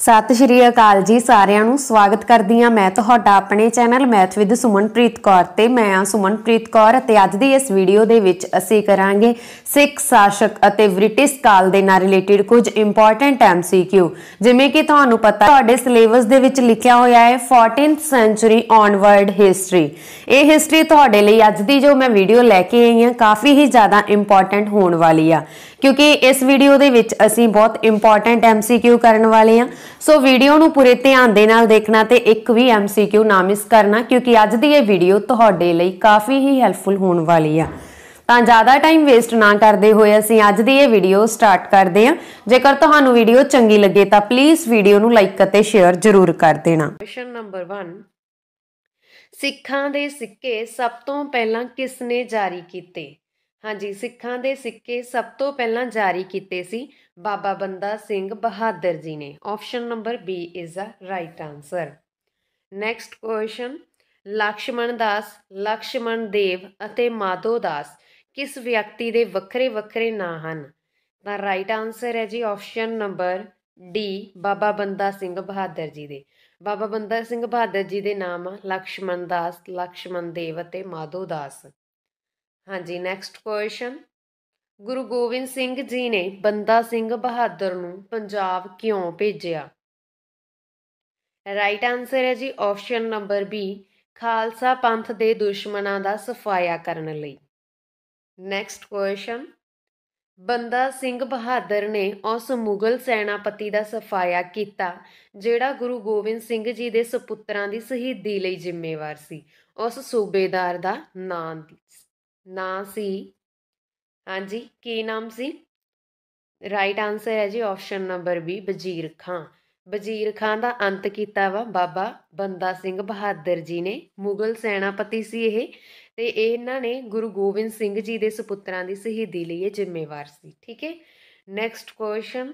ਸਤਿ ਸ਼੍ਰੀ ਅਕਾਲ ਜੀ ਸਾਰਿਆਂ ਨੂੰ ਸਵਾਗਤ ਕਰਦੀ ਆ ਮੈਂ ਤੁਹਾਡਾ ਆਪਣੇ channel math with Sumanpreet Kaur ਤੇ ਮੈਂ ਆ ਸੁਮਨਪ੍ਰੀਤ ਕੌਰ ਅਤੇ ਅੱਜ ਦੀ ਇਸ ਵੀਡੀਓ ਦੇ ਵਿੱਚ ਅਸੀਂ ਕਰਾਂਗੇ ਸਿੱਖ ਸ਼ਾਸਕ ਅਤੇ ਬ੍ਰਿਟਿਸ਼ ਕਾਲ ਦੇ ਨਾਲ ਰਿਲੇਟਡ ਕੁਝ ਇੰਪੋਰਟੈਂਟ ਐਮਸੀਕਿਊ ਜਿਵੇਂ ਕਿ ਤੁਹਾਨੂੰ ਪਤਾ ਤੁਹਾਡੇ ਸਿਲੇਬਸ ਦੇ ਵਿੱਚ ਲਿਖਿਆ ਹੋਇਆ ਹੈ 14th ਸੈਂਚੁਰੀ ਔਨਵਰਡ ਹਿਸਟਰੀ ਇਹ ਹਿਸਟਰੀ ਤੁਹਾਡੇ ਲਈ ਅੱਜ ਦੀ ਜੋ ਮੈਂ ਵੀਡੀਓ ਲੈ ਕੇ ਆਈ ਹਾਂ ਕਾਫੀ ਹੀ ਜ਼ਿਆਦਾ ਇੰਪੋਰਟੈਂਟ ਹੋਣ ਵਾਲੀ ਆ ਕਿਉਂਕਿ ਇਸ ਵੀਡੀਓ ਦੇ ਵਿੱਚ ਅਸੀਂ ਬਹੁਤ ਇੰਪੋਰਟੈਂਟ ਐਮਸੀਕਿਊ ਕਰਨ ਵਾਲੇ ਆ ਸੋ ਵੀਡੀਓ ਨੂੰ ਪੂਰੇ ਧਿਆਨ ਦੇ ਨਾਲ ਦੇਖਣਾ ਤੇ ਇੱਕ ਵੀ ਐਮਸੀਕਿਊ ਨਾ ਮਿਸ ਕਰਨਾ ਕਿਉਂਕਿ ਅੱਜ ਦੀ ਇਹ ਵੀਡੀਓ ਤੁਹਾਡੇ ਲਈ ਕਾਫੀ ਹੀ ਹੈਲਪਫੁਲ ਹੋਣ ਵਾਲੀ ਆ ਤਾਂ ਜ਼ਿਆਦਾ ਟਾਈਮ ਵੇਸਟ ਨਾ ਕਰਦੇ ਹੋਏ ਅਸੀਂ ਅੱਜ ਦੀ ਇਹ ਵੀਡੀਓ ਸਟਾਰਟ ਕਰਦੇ ਹਾਂ ਜੇਕਰ ਤੁਹਾਨੂੰ ਵੀਡੀਓ ਚੰਗੀ ਲੱਗੇ ਤਾਂ ਪਲੀਜ਼ ਵੀਡੀਓ ਨੂੰ ਲਾਈਕ ਅਤੇ ਸ਼ੇਅਰ ਜ਼ਰੂਰ ਕਰ ਦੇਣਾ ਕੁਐਸਚਨ ਨੰਬਰ 1 ਸਿੱਖਾਂ ਦੇ ਸਿੱਕੇ ਸਭ ਤੋਂ ਪਹਿਲਾਂ ਕਿਸ ਨੇ ਜਾਰੀ ਕੀਤੇ ਹਾਂਜੀ ਸਿੱਖਾਂ ਦੇ ਸਿੱਕੇ ਸਭ ਤੋਂ ਪਹਿਲਾਂ ਜਾਰੀ ਕੀਤੇ ਸੀ ਬਾਬਾ ਬੰਦਾ ਸਿੰਘ ਬਹਾਦਰ ਜੀ ਨੇ option number B is a right answer next question Lakshman Das Lakshman Dev ਅਤੇ ਮਾਧੋ ਦਾਸ ਕਿਸ ਵਿਅਕਤੀ ਦੇ ਵੱਖਰੇ ਵੱਖਰੇ ਨਾਂ ਹਨ ਤਾਂ ਰਾਈਟ ਆਨਸਰ ਹੈ ਜੀ ਆਪਸ਼ਨ ਨੰਬਰ ਡੀ ਬਾਬਾ ਬੰਦਾ ਸਿੰਘ ਬਹਾਦਰ ਜੀ ਦੇ ਬਾਬਾ ਬੰਦਾ ਸਿੰਘ ਬਹਾਦਰ ਜੀ ਦੇ ਨਾਮ ਲక్ష్మణ ਦਾਸ ਲక్ష్మణ ਦੇਵ ਅਤੇ ਮਾਧੋ ਦਾਸ ਹਾਂਜੀ ਨੈਕਸਟ ਕੁਐਸਚਨ ਗੁਰੂ ਗੋਬਿੰਦ ਸਿੰਘ ਜੀ ਨੇ ਬੰਦਾ ਸਿੰਘ ਬਹਾਦਰ ਨੂੰ ਪੰਜਾਬ ਕਿਉਂ ਭੇਜਿਆ ਰਾਈਟ ਆਨਸਰ ਹੈ ਜੀ ਆਪਸ਼ਨ ਨੰਬਰ B ਖਾਲਸਾ ਪੰਥ ਦੇ ਦੁਸ਼ਮਣਾਂ ਦਾ ਸਫਾਇਆ ਕਰਨ ਲਈ ਨੈਕਸਟ ਕੁਐਸਚਨ ਬੰਦਾ ਸਿੰਘ ਬਹਾਦਰ ਨੇ ਉਸ ਮੁਗਲ ਸੈਨਾਪਤੀ ਦਾ ਸਫਾਇਆ ਕੀਤਾ ਜਿਹੜਾ ਗੁਰੂ ਗੋਬਿੰਦ ਸਿੰਘ ਜੀ ਦੇ ਸੁਪੁੱਤਰਾਂ ਦੀ ਸ਼ਹੀਦੀ ਲਈ ਜ਼ਿੰਮੇਵਾਰ ਸੀ ਉਸ ਸੂਬੇਦਾਰ ਦਾ ਨਾਮ ਨਾਂ ਸੀ ਹਾਂਜੀ ਕੀ ਨਾਮ ਸੀ ਰਾਈਟ ਆਨਸਰ ਹੈ ਜੀ option number B Wazir Khan Wazir Khan ਦਾ ਅੰਤ ਕੀਤਾ ਵਾ ਬਾਬਾ ਬੰਦਾ ਸਿੰਘ ਬਹਾਦਰ ਜੀ ਨੇ ਮੁਗਲ ਸੈਨਾਪਤੀ ਸੀ ਇਹ ਤੇ ਇਹਨਾਂ ਨੇ ਗੁਰੂ ਗੋਬਿੰਦ ਸਿੰਘ ਜੀ ਦੇ ਸੁਪੁੱਤਰਾਂ ਦੀ ਸ਼ਹੀਦੀ ਲਈ ਇਹ ਜ਼ਿੰਮੇਵਾਰ ਸੀ ਠੀਕ ਹੈ ਨੈਕਸਟ ਕੁਐਸਚਨ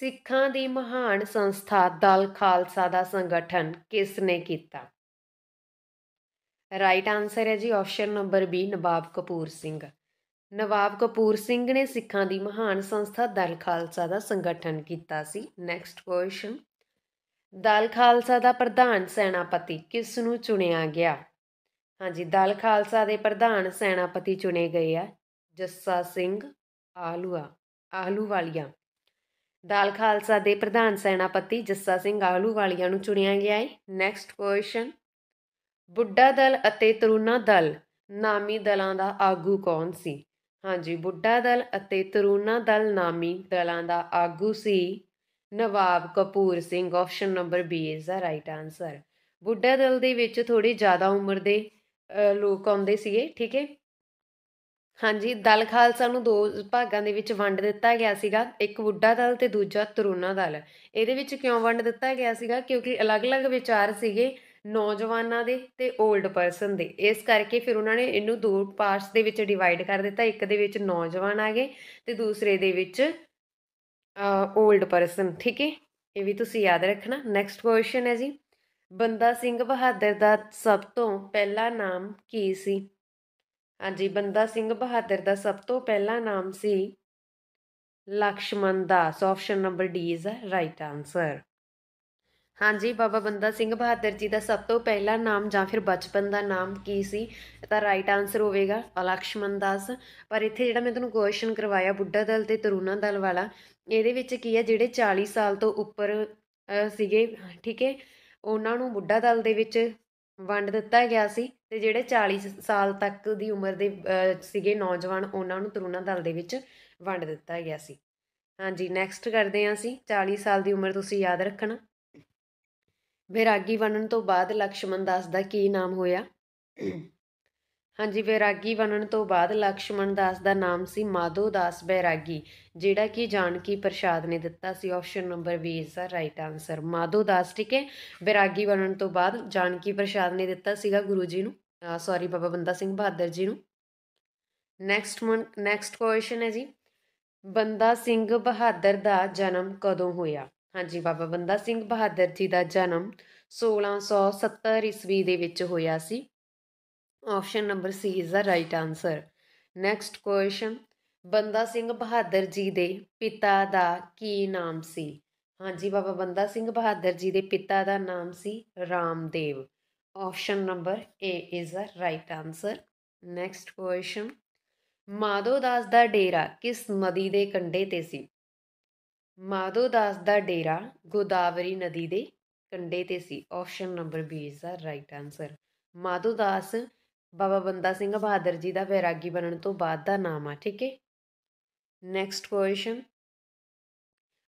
ਸਿੱਖਾਂ ਦੀ ਮਹਾਨ ਸੰਸਥਾ ਦਲ ਖਾਲਸਾ ਦਾ ਸੰਗਠਨ ਕਿਸ ਨੇ ਕੀਤਾ ਰਾਈਟ ਆਨਸਰ ਹੈ ਜੀ option number B Nawab Kapur Singh Nawab Kapur Singh ਨੇ ਸਿੱਖਾਂ ਦੀ ਮਹਾਨ ਸੰਸਥਾ ਦਲ ਖਾਲਸਾ ਦਾ ਸੰਗਠਨ ਕੀਤਾ ਸੀ ਨੈਕਸਟ ਕੁਐਸਚਨ ਦਲ ਖਾਲਸਾ ਦਾ ਪ੍ਰਧਾਨ ਸੈਨਾਪਤੀ ਕਿਸ ਨੂੰ ਚੁਣਿਆ ਗਿਆ ਹਾਂਜੀ ਦਲ ਖਾਲਸਾ ਦੇ ਪ੍ਰਧਾਨ ਸੈਨਾਪਤੀ ਚੁਣੇ ਗਏ ਆ ਜੱਸਾ ਸਿੰਘ ਆਲੂਆ ਆਲੂਵਾਲੀਆ ਦਲ ਖਾਲਸਾ ਦੇ ਪ੍ਰਧਾਨ ਸੈਨਾਪਤੀ ਜੱਸਾ ਸਿੰਘ ਆਲੂਵਾਲੀਆ ਨੂੰ ਚੁਣਿਆ ਗਿਆ ਹੈ ਨੈਕਸਟ ਕੁਐਸਚਨ ਬੁੱਢਾ ਦਲ ਅਤੇ ਤਰੁਣਾ ਦਲ ਨਾਮੀ ਦਲਾਂ ਦਾ ਆਗੂ ਕੌਣ ਸੀ ਹਾਂਜੀ ਬੁੱਢਾ ਦਲ ਅਤੇ ਤਰੁਣਾ ਦਲ ਨਾਮੀ ਦਲਾਂ ਦਾ ਆਗੂ ਸੀ Nawab Kapur Singh option number B is the right answer Budha Dal ਦੇ ਵਿੱਚ ਥੋੜੀ ਜ਼ਿਆਦਾ ਉਮਰ ਦੇ ਲੋਕ ਆਉਂਦੇ ਸੀਗੇ ਠੀਕ ਹੈ ਹਾਂਜੀ ਦਲ ਖਾਲਸਾ ਨੂੰ ਦੋ ਭਾਗਾਂ ਦੇ ਵਿੱਚ ਵੰਡ ਦਿੱਤਾ ਗਿਆ ਸੀਗਾ ਇੱਕ ਬੁੱਢਾ ਦਲ ਤੇ ਦੂਜਾ ਤਰੁਣਾ ਦਲ ਇਹਦੇ ਵਿੱਚ ਕਿਉਂ ਵੰਡ ਦਿੱਤਾ ਗਿਆ ਸੀਗਾ ਕਿਉਂਕਿ ਅਲੱਗ-ਅਲੱਗ ਵਿਚਾਰ ਸੀਗੇ ਨੌਜਵਾਨਾਂ ਦੇ ਤੇ 올ਡ ਪਰਸਨ ਦੇ ਇਸ ਕਰਕੇ ਫਿਰ ਉਹਨਾਂ ਨੇ ਇਹਨੂੰ ਦੋ ਪਾਰਟਸ ਦੇ ਵਿੱਚ ਡਿਵਾਈਡ ਕਰ ਦਿੱਤਾ ਇੱਕ ਦੇ ਵਿੱਚ ਨੌਜਵਾਨ ਆ ਗਏ ਤੇ ਦੂਸਰੇ ਦੇ ਵਿੱਚ 올ਡ ਪਰਸਨ ਠੀਕ ਹੈ ਇਹ ਵੀ ਤੁਸੀਂ ਯਾਦ ਰੱਖਣਾ ਨੈਕਸਟ ਕੁਐਸਚਨ ਹੈ ਜੀ ਬੰਦਾ ਸਿੰਘ ਬਹਾਦਰ ਦਾ ਸਭ ਤੋਂ ਪਹਿਲਾ ਨਾਮ ਕੀ ਸੀ ਹਾਂਜੀ ਬੰਦਾ ਸਿੰਘ ਬਹਾਦਰ ਦਾ ਸਭ ਤੋਂ ਪਹਿਲਾ ਨਾਮ ਸੀ Lakshman Das option number D is a right answer ਹਾਂਜੀ ਬਾਬਾ ਬੰਦਾ ਸਿੰਘ ਬਹਾਦਰ ਜੀ ਦਾ ਸਭ ਤੋਂ ਪਹਿਲਾ ਨਾਮ ਜਾਂ ਫਿਰ ਬਚਪਨ ਦਾ ਨਾਮ ਕੀ ਸੀ ਤਾਂ ਰਾਈਟ ਆਨਸਰ ਹੋਵੇਗਾ ਅਲਕਸ਼ਮਨ ਦਾਸ ਪਰ ਇੱਥੇ ਜਿਹੜਾ ਮੈਂ ਤੁਹਾਨੂੰ ਕੁਐਸਚਨ ਕਰਵਾਇਆ ਬੁੱਢਾ ਦਲ ਤੇ ਤਰੁਣਾ ਦਲ ਵਾਲਾ ਇਹਦੇ ਵਿੱਚ ਕੀ ਹੈ ਜਿਹੜੇ 40 ਸਾਲ ਤੋਂ ਉੱਪਰ ਸੀਗੇ ਠੀਕ ਹੈ ਉਹਨਾਂ ਨੂੰ ਬੁੱਢਾ ਦਲ ਦੇ ਵਿੱਚ ਵੰਡ ਦਿੱਤਾ ਗਿਆ ਸੀ ਤੇ ਜਿਹੜੇ 40 ਸਾਲ ਤੱਕ ਦੀ ਉਮਰ ਦੇ ਸੀਗੇ ਨੌਜਵਾਨ ਉਹਨਾਂ ਨੂੰ ਤਰੁਣਾ ਦਲ ਦੇ ਵਿੱਚ ਵੰਡ ਦਿੱਤਾ ਗਿਆ ਸੀ ਹਾਂਜੀ ਨੈਕਸਟ ਕਰਦੇ ਹਾਂ ਅਸੀਂ 40 ਸਾਲ ਦੀ ਉਮਰ ਤੁਸੀਂ ਯਾਦ ਰੱਖਣਾ ਵਿਰਾਗੀ ਬਣਨ ਤੋਂ ਬਾਅਦ ਲਕਸ਼ਮਣ ਦਾਸ ਦਾ ਕੀ ਨਾਮ ਹੋਇਆ ਹਾਂਜੀ ਵਿਰਾਗੀ ਬਣਨ ਤੋਂ ਬਾਅਦ ਲਕਸ਼ਮਣ ਦਾਸ ਦਾ ਨਾਮ ਸੀ ਮਾਧੋ ਦਾਸ ਬੈਰਾਗੀ ਜਿਹੜਾ ਕਿ ਜਾਨਕੀ ਪ੍ਰਸ਼ਾਦ ਨੇ ਦਿੱਤਾ ਸੀ ਆਪਸ਼ਨ ਨੰਬਰ 20 ਇਸ ਦਾ ਰਾਈਟ ਆਨਸਰ ਮਾਧੋ ਦਾਸ ਠੀਕ ਹੈ ਵਿਰਾਗੀ ਬਣਨ ਤੋਂ ਬਾਅਦ ਜਾਨਕੀ ਪ੍ਰਸ਼ਾਦ ਨੇ ਦਿੱਤਾ ਸੀਗਾ ਗੁਰੂ ਜੀ ਨੂੰ ਸੌਰੀ ਬਾਬਾ ਬੰਦਾ ਸਿੰਘ ਬਹਾਦਰ ਜੀ ਨੂੰ ਨੈਕਸਟ ਨੈਕਸਟ ਕੁਐਸਚਨ ਹੈ ਜੀ ਬੰਦਾ ਸਿੰਘ ਬਹਾਦਰ ਦਾ ਜਨਮ ਕਦੋਂ ਹੋਇਆ ਹਾਂਜੀ ਬਾਬਾ ਬੰਦਾ ਸਿੰਘ ਬਹਾਦਰ ਜੀ ਦਾ ਜਨਮ 1670 ਈਸਵੀ ਦੇ ਵਿੱਚ ਹੋਇਆ ਸੀ option number C is the right answer next question Banda Singh Bahadur ਜੀ ਦੇ ਪਿਤਾ ਦਾ ਕੀ ਨਾਮ ਸੀ ਹਾਂਜੀ ਬਾਬਾ ਬੰਦਾ ਸਿੰਘ ਬਹਾਦਰ ਜੀ ਦੇ ਪਿਤਾ ਦਾ ਨਾਮ ਸੀ Ramdev option number A is the right answer next question Madhodas ਦਾ ਡੇਰਾ ਕਿਸ ਨਦੀ ਦੇ ਕੰਢੇ ਤੇ ਸੀ ਮਾਧੋਦਾਸ ਦਾ ਡੇਰਾ ਗੋਦਾਵਰੀ ਨਦੀ ਦੇ ਕੰਢੇ ਤੇ ਸੀ option number B is the right answer Madhodas Baba Banda Singh Bahadur ਜੀ ਦਾ ਵੈਰਾਗੀ ਬਣਨ ਤੋਂ ਬਾਅਦ ਦਾ ਨਾਮ ਆ ਠੀਕ ਹੈ ਨੈਕਸਟ ਕੁਐਸਚਨ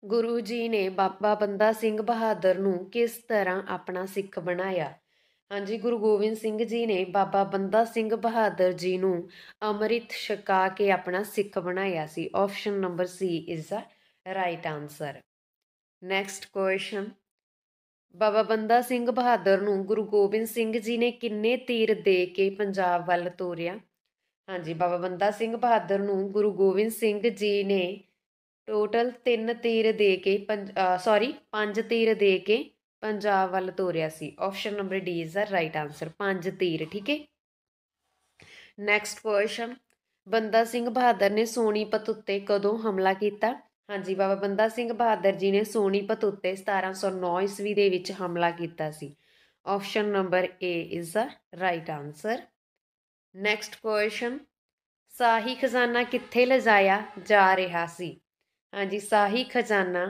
ਗੁਰੂ ਜੀ ਨੇ ਬਾਬਾ ਬੰਦਾ ਸਿੰਘ ਬਹਾਦਰ ਨੂੰ ਕਿਸ ਤਰ੍ਹਾਂ ਆਪਣਾ ਸਿੱਖ ਬਣਾਇਆ ਹਾਂਜੀ ਗੁਰੂ ਗੋਬਿੰਦ ਸਿੰਘ ਜੀ ਨੇ ਬਾਬਾ ਬੰਦਾ ਸਿੰਘ ਬਹਾਦਰ ਜੀ ਨੂੰ ਅੰਮ੍ਰਿਤ ਛਕਾ ਕੇ ਆਪਣਾ ਸਿੱਖ ਬਣਾਇਆ ਸੀ option number C is the right answer next question Baba Banda Singh Bahadur ਨੂੰ ਗੁਰੂ ਗੋਬਿੰਦ ਸਿੰਘ ਜੀ ਨੇ ਕਿੰਨੇ ਤੀਰ ਦੇ ਕੇ ਪੰਜਾਬ ਵੱਲ ਤੋਰਿਆ ਹਾਂਜੀ ਬਾਬਾ ਬੰਦਾ ਸਿੰਘ ਬਹਾਦਰ ਨੂੰ ਗੁਰੂ ਗੋਬਿੰਦ ਸਿੰਘ ਜੀ ਨੇ ਟੋਟਲ 3 ਤੀਰ ਦੇ ਕੇ ਸੌਰੀ 5 ਤੀਰ ਦੇ ਕੇ ਪੰਜਾਬ ਵੱਲ ਤੋਰਿਆ ਸੀ option number D is the right answer 5 ਤੀਰ ਠੀਕ ਹੈ ਨੈਕਸਟ ਕੁਐਸਚਨ ਬੰਦਾ ਸਿੰਘ ਬਹਾਦਰ ਨੇ ਸੋਨੀਪਤ ਉੱਤੇ ਕਦੋਂ ਹਮਲਾ ਕੀਤਾ ਹਾਂਜੀ ਬਾਬਾ ਬੰਦਾ ਸਿੰਘ ਬਹਾਦਰ ਜੀ ਨੇ ਸੋਨੀਪਤ ਉੱਤੇ 1709 ਈਸਵੀ ਦੇ ਵਿੱਚ ਹਮਲਾ ਕੀਤਾ ਸੀ option number A is the right answer next question ਸਾਹੀ ਖਜ਼ਾਨਾ ਕਿੱਥੇ ਲਜਾਇਆ ਜਾ ਰਿਹਾ ਸੀ ਹਾਂਜੀ ਸਾਹੀ ਖਜ਼ਾਨਾ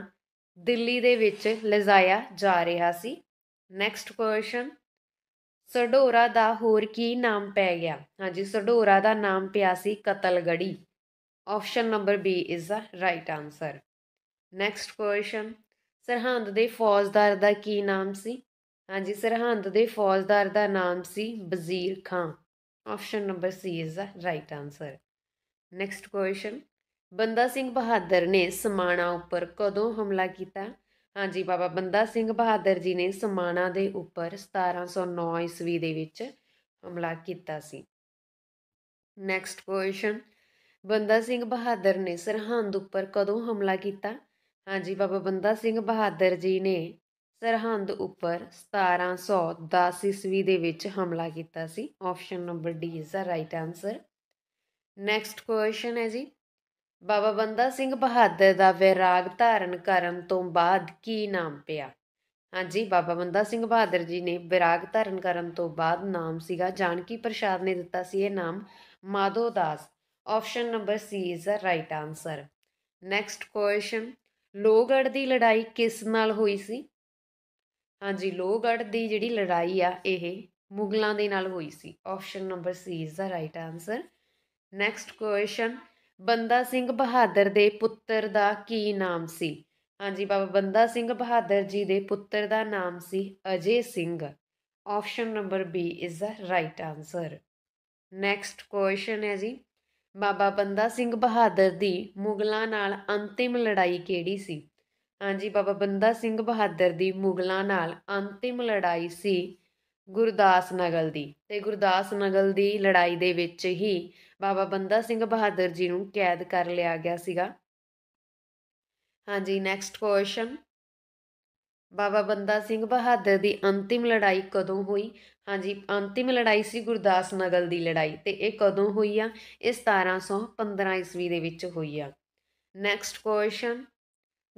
ਦਿੱਲੀ ਦੇ ਵਿੱਚ ਲਜਾਇਆ ਜਾ ਰਿਹਾ ਸੀ ਨੈਕਸਟ ਕੁਐਸਚਨ ਸਡੋਰਾ ਦਾ ਹੋਰ ਕੀ ਨਾਮ ਪੈ ਗਿਆ ਹਾਂਜੀ ਸਡੋਰਾ ਦਾ ਨਾਮ ਪਿਆ ਸੀ Qatalgarhi option number B is the right answer next question Sirhind ਦੇ ਫੌਜਦਾਰ ਦਾ ਕੀ ਨਾਮ ਸੀ ਹਾਂਜੀ ਸਰਹੰਦ ਦੇ ਫੌਜਦਾਰ ਦਾ ਨਾਮ ਸੀ Wazir Khan option number C is the right answer next question Banda Singh Bahadur ਨੇ ਸਮਾਣਾ ਉੱਪਰ ਕਦੋਂ ਹਮਲਾ ਕੀਤਾ ਹਾਂਜੀ ਬਾਬਾ ਬੰਦਾ ਸਿੰਘ ਬਹਾਦਰ ਜੀ ਨੇ ਸਮਾਣਾ ਦੇ ਉੱਪਰ 1709 ਈਸਵੀ ਦੇ ਵਿੱਚ ਹਮਲਾ ਕੀਤਾ ਸੀ ਨੈਕਸਟ ਕੁਐਸਚਨ ਬੰਦਾ ਸਿੰਘ ਬਹਾਦਰ ਨੇ ਸਰਹੰਦ ਉੱਪਰ ਕਦੋਂ ਹਮਲਾ ਕੀਤਾ ਹਾਂਜੀ ਬਾਬਾ ਬੰਦਾ ਸਿੰਘ ਬਹਾਦਰ ਜੀ ਨੇ ਸਰਹੰਦ ਉੱਪਰ 1710 ਈਸਵੀ ਦੇ ਵਿੱਚ ਹਮਲਾ ਕੀਤਾ ਸੀ option number D is the right answer next question ਹੈ ਜੀ ਬਾਬਾ ਬੰਦਾ ਸਿੰਘ ਬਹਾਦਰ ਦਾ ਵਿਰਾਗ ਧਾਰਨ ਕਰਨ ਤੋਂ ਬਾਅਦ ਕੀ ਨਾਮ ਪਿਆ ਹਾਂਜੀ ਬਾਬਾ ਬੰਦਾ ਸਿੰਘ ਬਹਾਦਰ ਜੀ ਨੇ ਵਿਰਾਗ ਧਾਰਨ ਕਰਨ ਤੋਂ ਬਾਅਦ ਨਾਮ ਸੀਗਾ ਜਾਨਕੀ ਪ੍ਰਸ਼ਾਦ ਨੇ ਦਿੱਤਾ ਸੀ ਇਹ ਨਾਮ Madho Das option number C is the right answer next question Lohgarh ਦੀ ਲੜਾਈ ਕਿਸ ਨਾਲ ਹੋਈ ਸੀ ਹਾਂਜੀ ਲੋਗੜ ਦੀ ਜਿਹੜੀ ਲੜਾਈ ਆ ਇਹ ਮੁਗਲਾਂ ਦੇ ਨਾਲ ਹੋਈ ਸੀ option number C is the right answer next question Banda Singh Bahadur ਦੇ ਪੁੱਤਰ ਦਾ ਕੀ ਨਾਮ ਸੀ ਹਾਂਜੀ ਬਾਬਾ ਬੰਦਾ ਸਿੰਘ ਬਹਾਦਰ ਜੀ ਦੇ ਪੁੱਤਰ ਦਾ ਨਾਮ ਸੀ Ajay Singh option number B is the right answer next question ਹੈ ਜੀ ਬਾਬਾ ਬੰਦਾ ਸਿੰਘ ਬਹਾਦਰ ਦੀ ਮੁਗਲਾਂ ਨਾਲ ਅੰਤਿਮ ਲੜਾਈ ਕਿਹੜੀ ਸੀ ਹਾਂਜੀ ਬਾਬਾ ਬੰਦਾ ਸਿੰਘ ਬਹਾਦਰ ਦੀ ਮੁਗਲਾਂ ਨਾਲ ਅੰਤਿਮ ਲੜਾਈ ਸੀ ਗੁਰਦਾਸ ਨਗਲ ਦੀ ਤੇ ਗੁਰਦਾਸ ਨਗਲ ਦੀ ਲੜਾਈ ਦੇ ਵਿੱਚ ਹੀ ਬਾਬਾ ਬੰਦਾ ਸਿੰਘ ਬਹਾਦਰ ਜੀ ਨੂੰ ਕੈਦ ਕਰ ਲਿਆ ਗਿਆ ਸੀਗਾ ਹਾਂਜੀ ਨੈਕਸਟ ਕੁਐਸਚਨ ਬਾਬਾ ਬੰਦਾ ਸਿੰਘ ਬਹਾਦਰ ਦੀ ਅੰਤਿਮ ਲੜਾਈ ਕਦੋਂ ਹੋਈ ਹਾਂਜੀ ਅੰਤਿਮ ਲੜਾਈ ਸੀ ਗੁਰਦਾਸ ਨਗਲ ਦੀ ਲੜਾਈ ਤੇ ਇਹ ਕਦੋਂ ਹੋਈ ਆ ਇਹ 1715 ਈਸਵੀ ਦੇ ਵਿੱਚ ਹੋਈ ਆ ਨੈਕਸਟ ਕੁਐਸਚਨ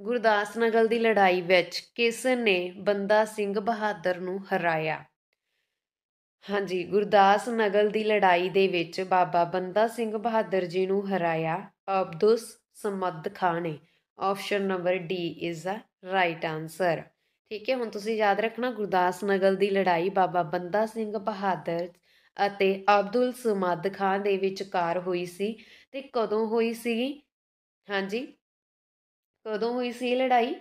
ਗੁਰਦਾਸ ਨਗਲ ਦੀ ਲੜਾਈ ਵਿੱਚ ਕਿਸ ਨੇ ਬੰਦਾ ਸਿੰਘ ਬਹਾਦਰ ਨੂੰ ਹਰਾਇਆ ਹਾਂਜੀ ਗੁਰਦਾਸ ਨਗਲ ਦੀ ਲੜਾਈ ਦੇ ਵਿੱਚ ਬਾਬਾ ਬੰਦਾ ਸਿੰਘ ਬਹਾਦਰ ਜੀ ਨੂੰ ਹਰਾਇਆ ਅਬਦੁਸ ਸਮਦ ਖਾਨ ਨੇ option number D is a right answer ਠੀਕ ਹੈ ਹੁਣ ਤੁਸੀਂ ਯਾਦ ਰੱਖਣਾ ਗੁਰਦਾਸ ਨਗਲ ਦੀ ਲੜਾਈ ਬਾਬਾ ਬੰਦਾ ਸਿੰਘ ਬਹਾਦਰ ਅਤੇ ਅਬਦੁਲ ਸਮਦ ਖਾਨ ਦੇ ਵਿਚਕਾਰ ਹੋਈ ਸੀ ਤੇ ਕਦੋਂ ਹੋਈ ਸੀ ਹਾਂਜੀ ਕਦੋਂ ਹੋਈ ਸੀ ਲੜਾਈ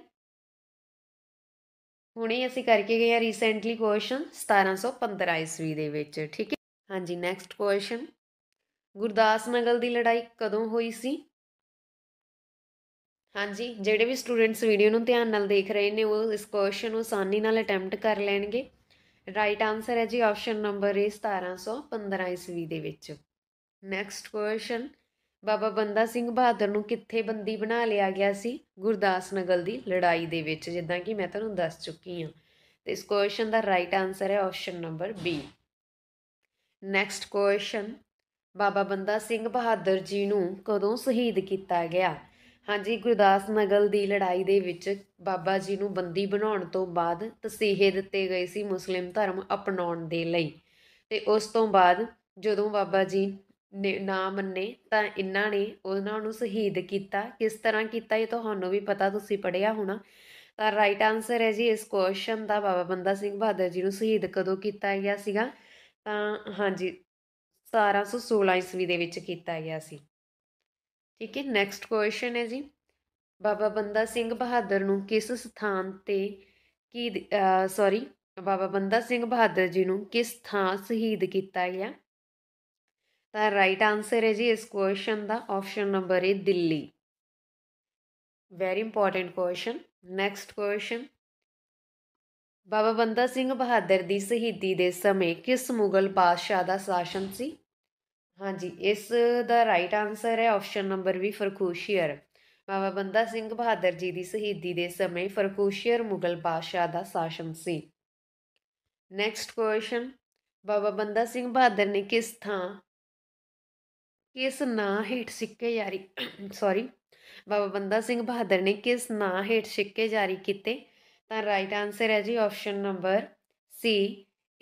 ਹੁਣੇ ਅਸੀਂ ਕਰਕੇ ਗਏ ਆ ਰੀਸੈਂਟਲੀ ਕੁਐਸਚਨ 1715 ਈਸਵੀ ਦੇ ਵਿੱਚ ਠੀਕ ਹੈ ਹਾਂਜੀ ਨੈਕਸਟ ਕੁਐਸਚਨ ਗੁਰਦਾਸ ਨਗਲ ਦੀ ਲੜਾਈ ਕਦੋਂ ਹੋਈ ਸੀ ਹਾਂਜੀ ਜਿਹੜੇ ਵੀ ਸਟੂਡੈਂਟਸ ਵੀਡੀਓ ਨੂੰ ਧਿਆਨ ਨਾਲ ਦੇਖ ਰਹੇ ਨੇ ਉਹ ਇਸ ਕੁਐਸਚਨ ਨੂੰ ਆਸਾਨੀ ਨਾਲ ਅਟੈਂਪਟ ਕਰ ਲੈਣਗੇ ਰਾਈਟ ਆਨਸਰ ਹੈ ਜੀ ਆਪਸ਼ਨ ਨੰਬਰ ਏ 1715 ਈਸਵੀ ਦੇ ਵਿੱਚ ਨੈਕਸਟ ਕੁਐਸਚਨ ਬਾਬਾ ਬੰਦਾ ਸਿੰਘ ਬਹਾਦਰ ਨੂੰ ਕਿੱਥੇ ਬੰਦੀ ਬਣਾ ਲਿਆ ਗਿਆ ਸੀ ਗੁਰਦਾਸ ਨਗਲ ਦੀ ਲੜਾਈ ਦੇ ਵਿੱਚ ਜਿੱਦਾਂ ਕਿ ਮੈਂ ਤੁਹਾਨੂੰ ਦੱਸ ਚੁੱਕੀ ਹਾਂ ਤੇ ਇਸ ਕੁਐਸਚਨ ਦਾ ਰਾਈਟ ਆਨਸਰ ਹੈ option number B next question Baba Banda Singh Bahadur ji ਨੂੰ ਕਦੋਂ ਸ਼ਹੀਦ ਕੀਤਾ ਗਿਆ ਹਾਂਜੀ ਗੁਰਦਾਸ ਨਗਲ ਦੀ ਲੜਾਈ ਦੇ ਵਿੱਚ ਬਾਬਾ ਜੀ ਨੂੰ ਬੰਦੀ ਬਣਾਉਣ ਤੋਂ ਬਾਅਦ ਤਸੀਹੇ ਦਿੱਤੇ ਗਏ ਸੀ ਮੁਸਲਿਮ ਧਰਮ ਅਪਣਾਉਣ ਦੇ ਲਈ ਤੇ ਉਸ ਤੋਂ ਬਾਅਦ ਜਦੋਂ ਬਾਬਾ ਜੀ ਨੇ ਨਾ ਮੰਨੇ ਤਾਂ ਇਹਨਾਂ ਨੇ ਉਹਨਾਂ ਨੂੰ ਸ਼ਹੀਦ ਕੀਤਾ ਕਿਸ ਤਰ੍ਹਾਂ ਕੀਤਾ ਇਹ ਤੁਹਾਨੂੰ ਵੀ ਪਤਾ ਤੁਸੀਂ ਪੜਿਆ ਹੋਣਾ ਤਾਂ ਰਾਈਟ ਆਨਸਰ ਹੈ ਜੀ ਇਸ ਕੁਐਸਚਨ ਦਾ ਬਾਬਾ ਬੰਦਾ ਸਿੰਘ ਬਹਾਦਰ ਜੀ ਨੂੰ ਸ਼ਹੀਦ ਕਦੋਂ ਕੀਤਾ ਗਿਆ ਸੀਗਾ ਤਾਂ ਹਾਂਜੀ 1716 ਈਸਵੀ ਦੇ ਵਿੱਚ ਕੀਤਾ ਗਿਆ ਸੀ ਠੀਕ ਹੈ ਨੈਕਸਟ ਕੁਐਸਚਨ ਹੈ ਜੀ ਬਾਬਾ ਬੰਦਾ ਸਿੰਘ ਬਹਾਦਰ ਨੂੰ ਕਿਸ ਸਥਾਨ ਤੇ ਕੀ ਸੌਰੀ ਬਾਬਾ ਬੰਦਾ ਸਿੰਘ ਬਹਾਦਰ ਜੀ ਨੂੰ ਕਿਸ ਥਾਂ ਸ਼ਹੀਦ ਕੀਤਾ ਗਿਆ ਤਾਂ ਰਾਈਟ ਆਨਸਰ ਹੈ ਜੀ ਇਸ ਕੁਐਸਚਨ ਦਾ option number A Delhi very important question next question Baba Banda Singh Bahadur ਦੀ ਸ਼ਹੀਦੀ ਦੇ ਸਮੇਂ ਕਿਸ ਮੁਗਲ ਬਾਦਸ਼ਾਹ ਦਾ ਸ਼ਾਸਨ ਸੀ ਹਾਂਜੀ ਇਸ ਦਾ ਰਾਈਟ ਆਨਸਰ ਹੈ option number B Farrukhsiyar Baba Banda Singh Bahadur ਜੀ ਦੀ ਸ਼ਹੀਦੀ ਦੇ ਸਮੇਂ ਫਰਕੂਸ਼ੀਅਰ ਮੁਗਲ ਬਾਦਸ਼ਾਹ ਦਾ ਸ਼ਾਸਨ ਸੀ ਨੈਕਸਟ ਕੁਐਸਚਨ ਬਾਬਾ ਬੰਦਾ ਸਿੰਘ ਬਹਾਦਰ ਨੇ ਕਿਸ ਥਾਂ ਕਿਸ ਨਾਂ ਹੇਠ ਸਿੱਕੇ ਜਾਰੀ ਸੌਰੀ ਬਾਬਾ ਬੰਦਾ ਸਿੰਘ ਬਹਾਦਰ ਨੇ ਕਿਸ ਨਾਂ ਹੇਠ ਸਿੱਕੇ ਜਾਰੀ ਕੀਤੇ ਤਾਂ ਰਾਈਟ ਆਨਸਰ ਹੈ ਜੀ ਆਪਸ਼ਨ ਨੰਬਰ ਸੀ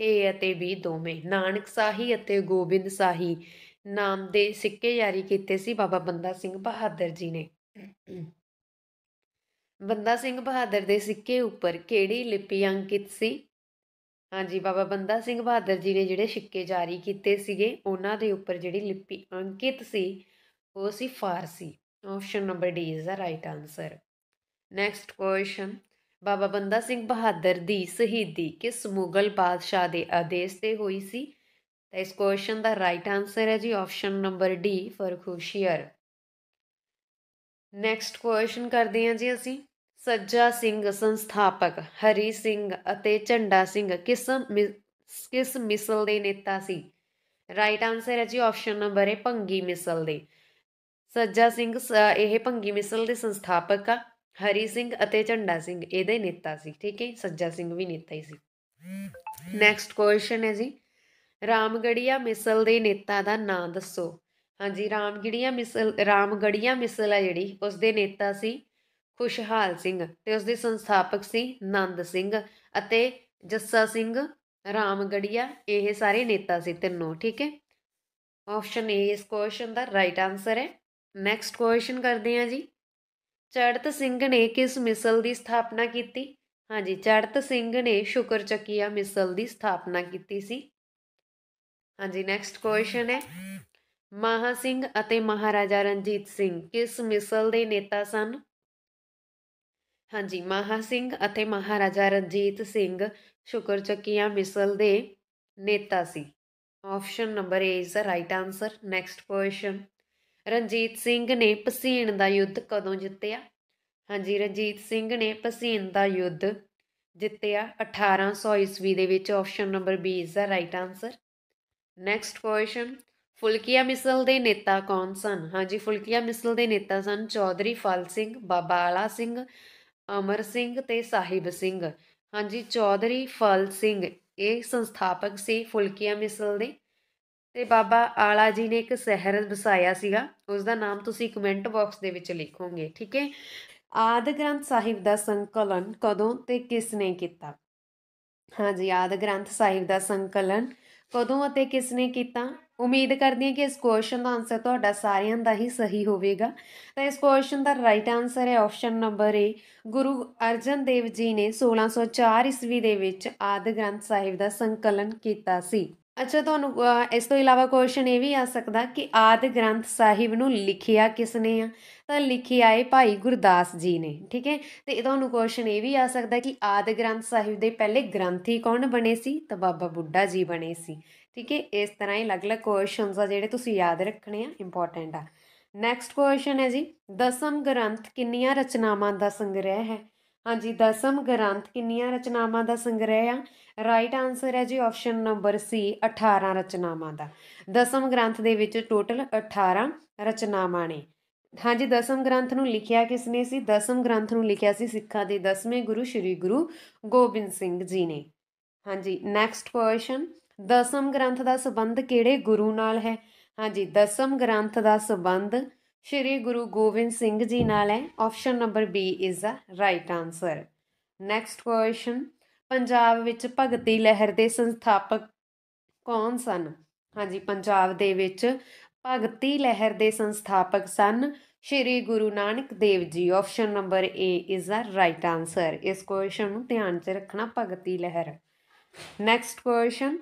ਏ ਅਤੇ ਬੀ ਦੋਵੇਂ ਨਾਨਕ ਸਾਹੀ ਅਤੇ ਗੋਬਿੰਦ ਸਾਹੀ ਨਾਮ ਦੇ ਸਿੱਕੇ ਜਾਰੀ ਕੀਤੇ ਸੀ ਬਾਬਾ ਬੰਦਾ ਸਿੰਘ ਬਹਾਦਰ ਜੀ ਨੇ ਬੰਦਾ ਸਿੰਘ ਬਹਾਦਰ ਦੇ ਸਿੱਕੇ ਉੱਪਰ ਕਿਹੜੀ ਲਿਪੀ ਅੰਕਿਤ ਸੀ ਹਾਂਜੀ ਬਾਬਾ ਬੰਦਾ ਸਿੰਘ ਬਹਾਦਰ ਜੀ ਨੇ ਜਿਹੜੇ ਸਿੱਕੇ ਜਾਰੀ ਕੀਤੇ ਸੀਗੇ ਉਹਨਾਂ ਦੇ ਉੱਪਰ ਜਿਹੜੀ ਲਿਪੀ ਅੰਕਿਤ ਸੀ ਉਹ ਸੀ Farsi option number D is the right answer next question Baba Banda Singh Bahadur ਦੀ ਸ਼ਹੀਦੀ ਕਿਸ ਮੁਗਲ ਬਾਦਸ਼ਾਹ ਦੇ ਆਦੇਸ਼ ਤੇ ਹੋਈ ਸੀ ਤਾਂ ਇਸ ਕੁਐਸਚਨ ਦਾ ਰਾਈਟ ਆਨਸਰ ਹੈ ਜੀ ਆਪਸ਼ਨ ਨੰਬਰ ਡੀ ਖੁਸ਼ੀਅਰ ਨੈਕਸਟ ਕੁਐਸਚਨ ਕਰਦੇ ਹਾਂ ਜੀ ਅਸੀਂ ਸੱਜਾ ਸਿੰਘ ਸੰਸਥਾਪਕ ਹਰੀ ਸਿੰਘ ਅਤੇ ਝੰਡਾ ਸਿੰਘ ਕਿਸ ਕਿਸ ਮਿਸਲ ਦੇ ਨੇਤਾ ਸੀ ਰਾਈਟ ਆਨਸਰ ਹੈ ਜੀ ਆਪਸ਼ਨ ਨੰਬਰ ਏ ਭੰਗੀ ਮਿਸਲ ਦੇ ਸੱਜਾ ਸਿੰਘ ਇਹ ਭੰਗੀ ਮਿਸਲ ਦੇ ਸੰਸਥਾਪਕ ਆ ਹਰੀ ਸਿੰਘ ਅਤੇ ਝੰਡਾ ਸਿੰਘ ਇਹਦੇ ਨੇਤਾ ਸੀ ਠੀਕ ਹੈ ਸੱਜਾ ਸਿੰਘ ਵੀ ਨੇਤਾ ਹੀ ਸੀ ਨੈਕਸਟ ਕੁਐਸਚਨ ਹੈ ਜੀ ਰਾਮਗੜੀਆ ਮਿਸਲ ਦੇ ਨੇਤਾ ਦਾ ਨਾਂ ਦੱਸੋ ਹਾਂਜੀ ਰਾਮਗੜੀਆ ਮਿਸਲ ਰਾਮਗੜੀਆ ਮਿਸਲ ਆ ਜਿਹੜੀ ਉਸ ਦੇ ਨੇਤਾ ਸੀ ਖੁਸ਼ਹਾਲ ਸਿੰਘ ਤੇ ਉਸ ਦੇ ਸੰਸਥਾਪਕ ਸੀ ਨੰਦ ਸਿੰਘ ਅਤੇ ਜੱਸਾ ਸਿੰਘ ਰਾਮਗੜੀਆ ਇਹ ਸਾਰੇ ਨੇਤਾ ਸੀ ਤਿੰਨੋਂ ਠੀਕ ਹੈ ਆਪਸ਼ਨ ਏ ਇਸ ਕੁਐਸਚਨ ਦਾ ਰਾਈਟ ਆਨਸਰ ਹੈ ਨੈਕਸਟ ਕੁਐਸਚਨ ਕਰਦੇ ਹਾਂ ਜੀ ਚੜਤ ਸਿੰਘ ਨੇ ਕਿਸ ਮਿਸਲ ਦੀ ਸਥਾਪਨਾ ਕੀਤੀ ਹਾਂਜੀ ਚੜਤ ਸਿੰਘ ਨੇ ਸ਼ੁਕਰਚਕੀਆ ਮਿਸਲ ਦੀ ਸਥਾਪਨਾ ਕੀਤੀ ਸੀ ਹਾਂਜੀ ਨੈਕਸਟ ਕੁਐਸਚਨ ਹੈ ਮਹਾ ਸਿੰਘ ਅਤੇ ਮਹਾਰਾਜਾ ਰਣਜੀਤ ਸਿੰਘ ਕਿਸ ਮਿਸਲ ਦੇ ਨੇਤਾ ਸਨ ਹਾਂਜੀ ਮਹਾ ਸਿੰਘ ਅਤੇ ਮਹਾਰਾਜਾ ਰਣਜੀਤ ਸਿੰਘ ਚੱਕੀਆਂ ਮਿਸਲ ਦੇ ਨੇਤਾ ਸੀ option number A is the right answer next question Ranjit Singh ਨੇ ਪਸੀਣ ਦਾ ਯੁੱਧ ਕਦੋਂ ਜਿੱਤਿਆ ਹਾਂਜੀ ਰਣਜੀਤ ਸਿੰਘ ਨੇ ਪਸੀਣ ਦਾ ਯੁੱਧ ਜਿੱਤਿਆ 1800 ਈਸਵੀ ਦੇ ਵਿੱਚ option number B is the right answer next question Phulkian ਮਿਸਲ ਦੇ ਨੇਤਾ ਕੌਣ ਸਨ ਹਾਂਜੀ ਫੁਲਕੀਆ ਮਿਸਲ ਦੇ ਨੇਤਾ ਸਨ ਚੌਧਰੀ ਫਲ ਸਿੰਘ ਆਲਾ ਸਿੰਘ ਅਮਰ ਸਿੰਘ ਤੇ ਸਾਹਿਬ ਸਿੰਘ ਹਾਂਜੀ ਚੌਧਰੀ ਫਲ ਸਿੰਘ ਇਹ ਸੰਸਥਾਪਕ ਸੀ ਫੁਲਕੀਆ ਮਿਸਲ ਦੇ ਤੇ ਬਾਬਾ ਆਲਾ ਜੀ ਨੇ ਇੱਕ ਸ਼ਹਿਰ ਵਸਾਇਆ ਸੀਗਾ ਉਸ ਦਾ ਨਾਮ ਤੁਸੀਂ ਕਮੈਂਟ ਬਾਕਸ ਦੇ ਵਿੱਚ ਲਿਖੋਗੇ ਠੀਕ ਹੈ ਆਦ ਗ੍ਰੰਥ ਸਾਹਿਬ ਦਾ ਸੰਕਲਨ ਕਦੋਂ ਤੇ ਕਿਸ ਨੇ ਕੀਤਾ ਹਾਂਜੀ ਆਦ ਗ੍ਰੰਥ ਸਾਹਿਬ ਦਾ ਸੰਕਲਨ ਕਦੋਂ ਅਤੇ ਕਿਸ ਨੇ ਕੀਤਾ ਉਮੀਦ ਕਰਦੀ ਹਾਂ ਕਿ ਇਸ ਕੁਐਸਚਨ ਦਾ ਆਨਸਰ ਤੁਹਾਡਾ ਸਾਰਿਆਂ ਦਾ ਹੀ ਸਹੀ ਹੋਵੇਗਾ ਤਾਂ ਇਸ ਕੁਐਸਚਨ ਦਾ ਰਾਈਟ ਆਨਸਰ ਹੈ option number A Guru Arjan Dev ji ਨੇ 1604 ਈਸਵੀ ਦੇ ਵਿੱਚ ਆਦਿ ਗ੍ਰੰਥ ਸਾਹਿਬ ਦਾ ਸੰਕਲਨ ਕੀਤਾ ਸੀ ਅੱਛਾ ਤੁਹਾਨੂੰ ਇਸ ਤੋਂ ਇਲਾਵਾ ਕੁਐਸਚਨ ਇਹ ਵੀ ਆ ਸਕਦਾ ਕਿ ਆਦਿ ਗ੍ਰੰਥ ਸਾਹਿਬ ਨੂੰ ਲਿਖਿਆ ਕਿਸ ਨੇ ਆ ਤਾਂ ਲਿਖਿਆ ਏ ਭਾਈ ਗੁਰਦਾਸ ਜੀ ਨੇ ਠੀਕ ਹੈ ਤੇ ਇਹ ਤੁਹਾਨੂੰ ਕੁਐਸਚਨ ਇਹ ਵੀ ਆ ਸਕਦਾ ਕਿ ਆਦਿ ਗ੍ਰੰਥ ਸਾਹਿਬ ਦੇ ਪਹਿਲੇ ਗ੍ਰੰਥੀ ਕੌਣ ਬਣੇ ਸੀ ਤਾਂ ਬਾਬਾ ਬੁੱਢਾ ਜੀ ਬਣੇ ਸੀ ਠੀਕ ਹੈ ਇਸ ਤਰ੍ਹਾਂ ਹੀ ਅਲੱਗ-ਅਲੱਗ ਕੁਐਸਚਨਸ ਆ ਜਿਹੜੇ ਤੁਸੀਂ ਯਾਦ ਰੱਖਣੇ ਆ ਇੰਪੋਰਟੈਂਟ ਆ ਨੈਕਸਟ ਕੁਐਸਚਨ ਹੈ ਜੀ ਦਸਮ ਗ੍ਰੰਥ ਕਿੰਨੀਆਂ ਰਚਨਾਵਾਂ ਦਾ ਸੰਗ੍ਰਹਿ ਹੈ ਹਾਂਜੀ ਦਸਮ ਗ੍ਰੰਥ ਕਿੰਨੀਆਂ ਰਚਨਾਵਾਂ ਦਾ ਸੰਗ੍ਰਹਿ ਆ ਰਾਈਟ ਆਨਸਰ ਹੈ ਜੀ ਆਪਸ਼ਨ ਨੰਬਰ ਸੀ 18 ਰਚਨਾਵਾਂ ਦਾ ਦਸਮ ਗ੍ਰੰਥ ਦੇ ਵਿੱਚ ਟੋਟਲ 18 ਰਚਨਾਵਾਂ ਨੇ ਹਾਂਜੀ ਦਸਮ ਗ੍ਰੰਥ ਨੂੰ ਲਿਖਿਆ ਕਿਸ ਨੇ ਸੀ ਦਸਮ ਗ੍ਰੰਥ ਨੂੰ ਲਿਖਿਆ ਸੀ ਸਿੱਖਾਂ ਦੇ 10ਵੇਂ ਗੁਰੂ ਸ੍ਰੀ ਗੁਰੂ ਗੋਬਿੰਦ ਸਿੰਘ ਜੀ ਨੇ ਹਾਂਜੀ ਨੈਕਸਟ ਕੁਐਸਚਨ ਦਸਮ ਗ੍ਰੰਥ ਦਾ ਸਬੰਧ ਕਿਹੜੇ ਗੁਰੂ ਨਾਲ ਹੈ ਹਾਂਜੀ ਦਸਮ ਗ੍ਰੰਥ ਦਾ ਸਬੰਧ ਸ਼੍ਰੀ ਗੁਰੂ ਗੋਬਿੰਦ ਸਿੰਘ ਜੀ ਨਾਲ ਹੈ option number B is the right answer next question Punjab ਵਿੱਚ ਭਗਤੀ ਲਹਿਰ ਦੇ ਸੰਸਥਾਪਕ ਕੌਣ ਸਨ ਹਾਂਜੀ ਪੰਜਾਬ ਦੇ ਵਿੱਚ ਭਗਤੀ ਲਹਿਰ ਦੇ ਸੰਸਥਾਪਕ ਸਨ ਸ਼੍ਰੀ Guru Nanak Dev ji option number A is the right answer ਇਸ ਕੁਐਸਚਨ ਨੂੰ ਧਿਆਨ 'ਚ ਰੱਖਣਾ ਭਗਤੀ ਲਹਿਰ ਨੈਕਸਟ ਕੁਐਸਚਨ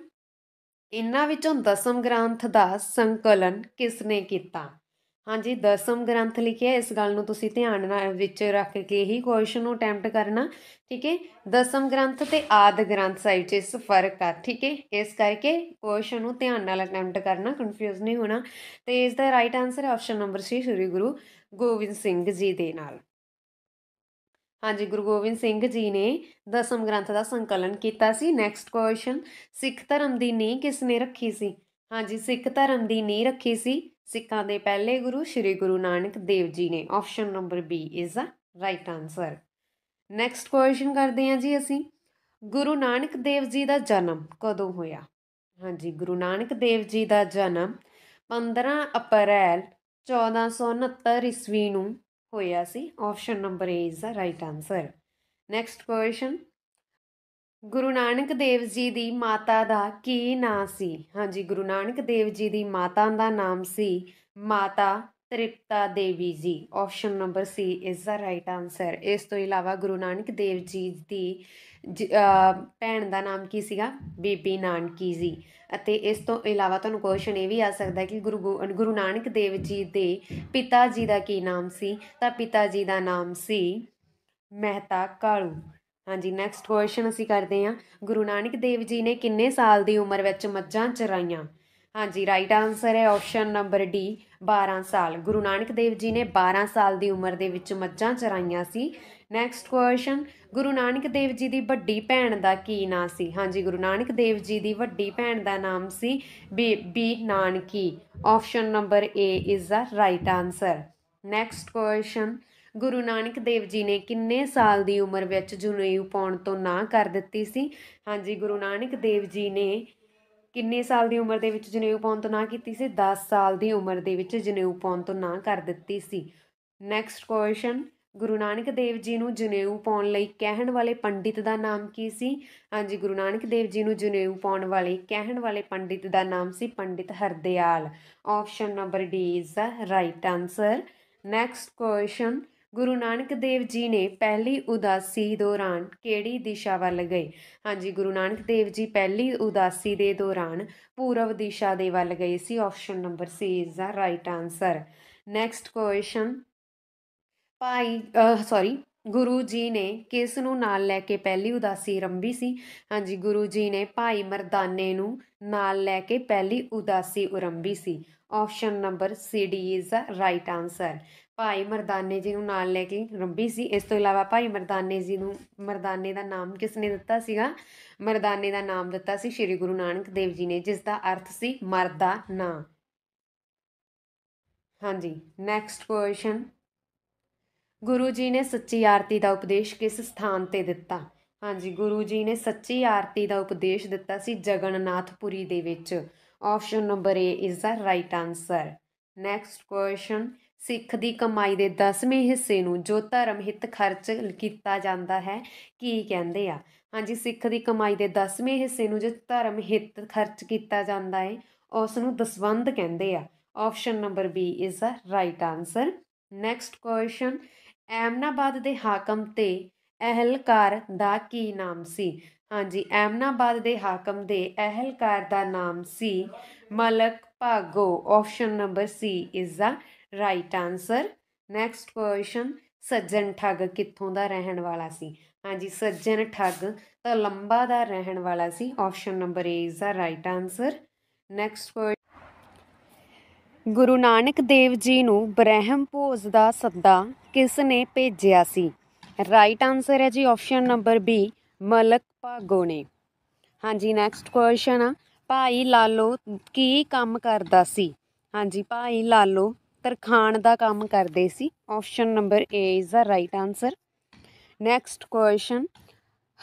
ਇਨ੍ਹਾਂ ਵਿੱਚੋਂ ਦਸਮ ਗ੍ਰੰਥ ਦਾ ਸੰਕਲਨ ਕਿਸ ਨੇ ਕੀਤਾ ਹਾਂਜੀ ਦਸਮ ਗ੍ਰੰਥ ਲਿਖਿਆ ਇਸ ਗੱਲ ਨੂੰ ਤੁਸੀਂ ਧਿਆਨ ਨਾਲ ਵਿੱਚ ਰੱਖ ਕੇ ਹੀ ਕੁਐਸਚਨ ਨੂੰ ਅਟੈਂਪਟ ਕਰਨਾ ਠੀਕ ਹੈ ਦਸਮ ਗ੍ਰੰਥ ਤੇ ਆਦ ਗ੍ਰੰਥ ਸਾਈਡ 'ਚ ਇਸ ਫਰਕ ਆ ਠੀਕ ਹੈ ਇਸ ਕਰਕੇ ਕੁਐਸਚਨ ਨੂੰ ਧਿਆਨ ਨਾਲ ਅਟੈਂਪਟ ਕਰਨਾ ਕਨਫਿਊਜ਼ ਨਹੀਂ ਹੋਣਾ ਤੇ ਇਸ ਦਾ right answer option number 6 Sri Guru Gobind Singh ji ਦੇ ਨਾਲ ਹਾਂਜੀ ਗੁਰੂ ਗੋਬਿੰਦ ਸਿੰਘ ਜੀ ਨੇ ਦਸਮ ਗ੍ਰੰਥ ਦਾ ਸੰਕਲਨ ਕੀਤਾ ਸੀ ਨੈਕਸਟ ਕੁਐਸਚਨ ਸਿੱਖ ਧਰਮ ਦੀ ਨੀਂਹ ਕਿਸ ਨੇ ਰੱਖੀ ਸੀ ਹਾਂਜੀ ਸਿੱਖ ਧਰਮ ਦੀ ਨੀਂਹ ਰੱਖੀ ਸੀ ਸਿੱਖਾਂ ਦੇ ਪਹਿਲੇ ਗੁਰੂ ਸ੍ਰੀ ਗੁਰੂ ਨਾਨਕ ਦੇਵ ਜੀ ਨੇ option number B is a right answer next question ਕਰਦੇ ਹਾਂ ਜੀ ਅਸੀਂ ਗੁਰੂ ਨਾਨਕ ਦੇਵ ਜੀ ਦਾ ਜਨਮ ਕਦੋਂ ਹੋਇਆ ਹਾਂਜੀ ਗੁਰੂ ਨਾਨਕ ਦੇਵ ਜੀ ਦਾ ਜਨਮ 15 ਅਪ੍ਰੈਲ 1469 ਈਸਵੀ ਨੂੰ ਹੋਇਆ ਸੀ option number A is a right answer next question Guru Nanak Dev ji ਦੀ ਮਾਤਾ ਦਾ ਕੀ ਨਾਂ ਸੀ ਹਾਂਜੀ ਗੁਰੂ ਨਾਨਕ ਦੇਵ ਜੀ ਦੀ ਮਾਤਾ ਦਾ ਨਾਮ ਸੀ ਮਾਤਾ ਤ੍ਰਿਪਤਾ ਦੇਵੀ ਜੀ ਆਪਸ਼ਨ ਨੰਬਰ ਸੀ ਇਸ ਦਾ ਰਾਈਟ ਆਨਸਰ ਇਸ ਤੋਂ ਇਲਾਵਾ ਗੁਰੂ ਨਾਨਕ ਦੇਵ ਜੀ ਦੀ ਭੈਣ ਦਾ ਨਾਮ ਕੀ ਸੀਗਾ ਬੀਬੀ ਨਾਨਕੀ ਜੀ ਅਤੇ ਇਸ ਤੋਂ ਇਲਾਵਾ ਤੁਹਾਨੂੰ ਕੁਐਸਚਨ ਇਹ ਵੀ ਆ ਸਕਦਾ ਕਿ ਗੁਰੂ ਗੁਰੂ ਨਾਨਕ ਦੇਵ ਜੀ ਦੇ ਪਿਤਾ ਜੀ ਦਾ ਕੀ ਨਾਮ ਸੀ ਤਾਂ ਪਿਤਾ ਜੀ ਦਾ ਨਾਮ ਸੀ ਮਹਿਤਾ ਕਾਲੂ ਹਾਂਜੀ ਨੈਕਸਟ ਕੁਐਸਚਨ ਅਸੀਂ ਕਰਦੇ ਹਾਂ ਗੁਰੂ ਨਾਨਕ ਦੇਵ ਜੀ ਨੇ ਕਿੰਨੇ ਸਾਲ ਦੀ ਉਮਰ ਵਿੱਚ ਮੱਝਾਂ ਚਰਾਈਆਂ ਹਾਂਜੀ ਰਾਈਟ ਆਨਸਰ ਹੈ ਆਪਸ਼ਨ ਨੰਬਰ ਡੀ 12 ਸਾਲ ਗੁਰੂ ਨਾਨਕ ਦੇਵ ਜੀ ਨੇ 12 ਸਾਲ ਦੀ ਉਮਰ ਦੇ ਵਿੱਚ ਮੱਝਾਂ ਚਰਾਈਆਂ ਸੀ ਨੈਕਸਟ ਕੁਐਸਚਨ ਗੁਰੂ ਨਾਨਕ ਦੇਵ ਜੀ ਦੀ ਵੱਡੀ ਭੈਣ ਦਾ ਕੀ ਨਾਮ ਸੀ ਹਾਂਜੀ ਗੁਰੂ ਨਾਨਕ ਦੇਵ ਜੀ ਦੀ ਵੱਡੀ ਭੈਣ ਦਾ ਨਾਮ ਸੀ Bibi Nanaki option number A is the right answer next question Guru Nanak Dev ji ਨੇ ਕਿੰਨੇ ਸਾਲ ਦੀ ਉਮਰ ਵਿੱਚ ਜਨੇਊ ਪਾਉਣ ਤੋਂ ਨਾ ਕਰ ਦਿੱਤੀ ਸੀ ਹਾਂਜੀ ਗੁਰੂ ਨਾਨਕ ਦੇਵ ਜੀ ਨੇ ਕਿੰਨੇ ਸਾਲ ਦੀ ਉਮਰ ਦੇ ਵਿੱਚ ਜਨੇਊ ਪਾਉਣ ਤੋਂ ਨਾ ਕੀਤੀ ਸੀ 10 ਸਾਲ ਦੀ ਉਮਰ ਦੇ ਵਿੱਚ ਜਨੇਊ ਪਾਉਣ ਤੋਂ ਨਾ ਕਰ ਦਿੱਤੀ ਸੀ ਨੈਕਸਟ ਕੁਐਸਚਨ ਗੁਰੂ ਨਾਨਕ ਦੇਵ ਜੀ ਨੂੰ ਜਨੇਊ ਪਾਉਣ ਲਈ ਕਹਿਣ ਵਾਲੇ ਪੰਡਿਤ ਦਾ ਨਾਮ ਕੀ ਸੀ ਹਾਂਜੀ ਗੁਰੂ ਨਾਨਕ ਦੇਵ ਜੀ ਨੂੰ ਜਨੇਊ ਪਾਉਣ ਵਾਲੇ ਕਹਿਣ ਵਾਲੇ ਪੰਡਿਤ ਦਾ ਨਾਮ ਸੀ Pandit Hardial option number D is the right answer next question Guru Nanak Dev ji ਨੇ ਪਹਿਲੀ ਉਦਾਸੀ ਦੌਰਾਨ ਕਿਹੜੀ ਦਿਸ਼ਾ ਵੱਲ ਗਏ ਹਾਂਜੀ ਗੁਰੂ ਨਾਨਕ ਦੇਵ ਜੀ ਪਹਿਲੀ ਉਦਾਸੀ ਦੇ ਦੌਰਾਨ ਪੂਰਬ ਦਿਸ਼ਾ ਦੇ ਵੱਲ ਗਏ ਸੀ option number C is the right answer next question Bhai sorry Guru ji ਨੇ ਕਿਸ ਨੂੰ ਨਾਲ ਲੈ ਕੇ ਪਹਿਲੀ ਉਦਾਸੀ ਰੰਭੀ ਸੀ ਹਾਂਜੀ ਗੁਰੂ ਜੀ ਨੇ ਭਾਈ ਮਰਦਾਨੇ ਨੂੰ ਨਾਲ ਲੈ ਕੇ ਪਹਿਲੀ ਉਦਾਸੀ ਉਰੰਭੀ ਸੀ option number C D is the right answer Bhai ਮਰਦਾਨੇ ਜੀ ਨੂੰ ਨਾਲ ਲੈ ਕੇ ਰੰਬੀ ਸੀ ਇਸ ਤੋਂ ਇਲਾਵਾ ਭਾਈ ਮਰਦਾਨੇ ਜੀ ਨੂੰ ਮਰਦਾਨੇ ਦਾ ਨਾਮ ਕਿਸ ਨੇ ਦਿੱਤਾ ਸੀਗਾ ਮਰਦਾਨੇ ਦਾ ਨਾਮ ਦਿੱਤਾ ਸੀ ਸ੍ਰੀ ਗੁਰੂ ਨਾਨਕ ਦੇਵ ਜੀ ਨੇ ਜਿਸ ਦਾ ਅਰਥ ਸੀ ਮਰਦਾ ਨਾ ਹਾਂਜੀ ਨੈਕਸਟ ਕੁਐਸਚਨ ਗੁਰੂ ਜੀ ਨੇ ਸੱਚੀ ਆਰਤੀ ਦਾ ਉਪਦੇਸ਼ ਕਿਸ ਸਥਾਨ ਤੇ ਦਿੱਤਾ ਹਾਂਜੀ ਗੁਰੂ ਜੀ ਨੇ ਸੱਚੀ ਆਰਤੀ ਦਾ ਉਪਦੇਸ਼ ਦਿੱਤਾ ਸੀ ਜਗਨਨਾਥਪੁਰੀ ਦੇ ਵਿੱਚ option number A is the right answer next question Sikh ਦੀ ਕਮਾਈ ਦੇ 10ਵੇਂ ਹਿੱਸੇ ਨੂੰ ਜੋ ਧਰਮ ਹਿੱਤ ਖਰਚ ਕੀਤਾ ਜਾਂਦਾ ਹੈ ਕੀ ਕਹਿੰਦੇ ਆ ਹਾਂਜੀ ਸਿੱਖ ਦੀ ਕਮਾਈ ਦੇ 10ਵੇਂ ਹਿੱਸੇ ਨੂੰ ਜੋ ਧਰਮ ਹਿੱਤ ਖਰਚ ਕੀਤਾ ਜਾਂਦਾ ਹੈ ਉਸ ਨੂੰ ਦਸਵੰਦ ਕਹਿੰਦੇ ਆ option number B is a right answer next question Eminabad ਦੇ ਹਾਕਮ ਤੇ ਅਹਿਲਕਾਰ ਦਾ ਕੀ ਨਾਮ ਸੀ ਹਾਂਜੀ ਐਮਨਾਬਾਦ ਦੇ ਹਾਕਮ ਦੇ ਅਹਿਲਕਾਰ ਦਾ ਨਾਮ ਸੀ Malik Bhago option number C is a right answer next question Sajjan Thag ਕਿੱਥੋਂ ਦਾ ਰਹਿਣ ਵਾਲਾ ਸੀ ਹਾਂਜੀ ਸੱਜਣ ਠੱਗ ਤਾਂ ਲੰਬਾ ਦਾ ਰਹਿਣ ਵਾਲਾ ਸੀ option number A is the right answer next question Guru Nanak Dev ji ਨੂੰ ਬ੍ਰਹਮ ਭੋਜ ਦਾ ਸੱਦਾ ਕਿਸ ਨੇ ਭੇਜਿਆ ਸੀ ਰਾਈਟ ਆਨਸਰ ਹੈ ਜੀ option number B Malik Bhago ਨੇ ਹਾਂਜੀ ਨੈਕਸਟ ਕੁਐਸਚਨ ਆ ਭਾਈ ਲਾਲੋ ਕੀ ਕੰਮ ਕਰਦਾ ਸੀ ਹਾਂਜੀ ਭਾਈ ਲਾਲੋ ਤਰਖਾਣ ਦਾ ਕੰਮ ਕਰਦੇ ਸੀ option number A is the right answer next question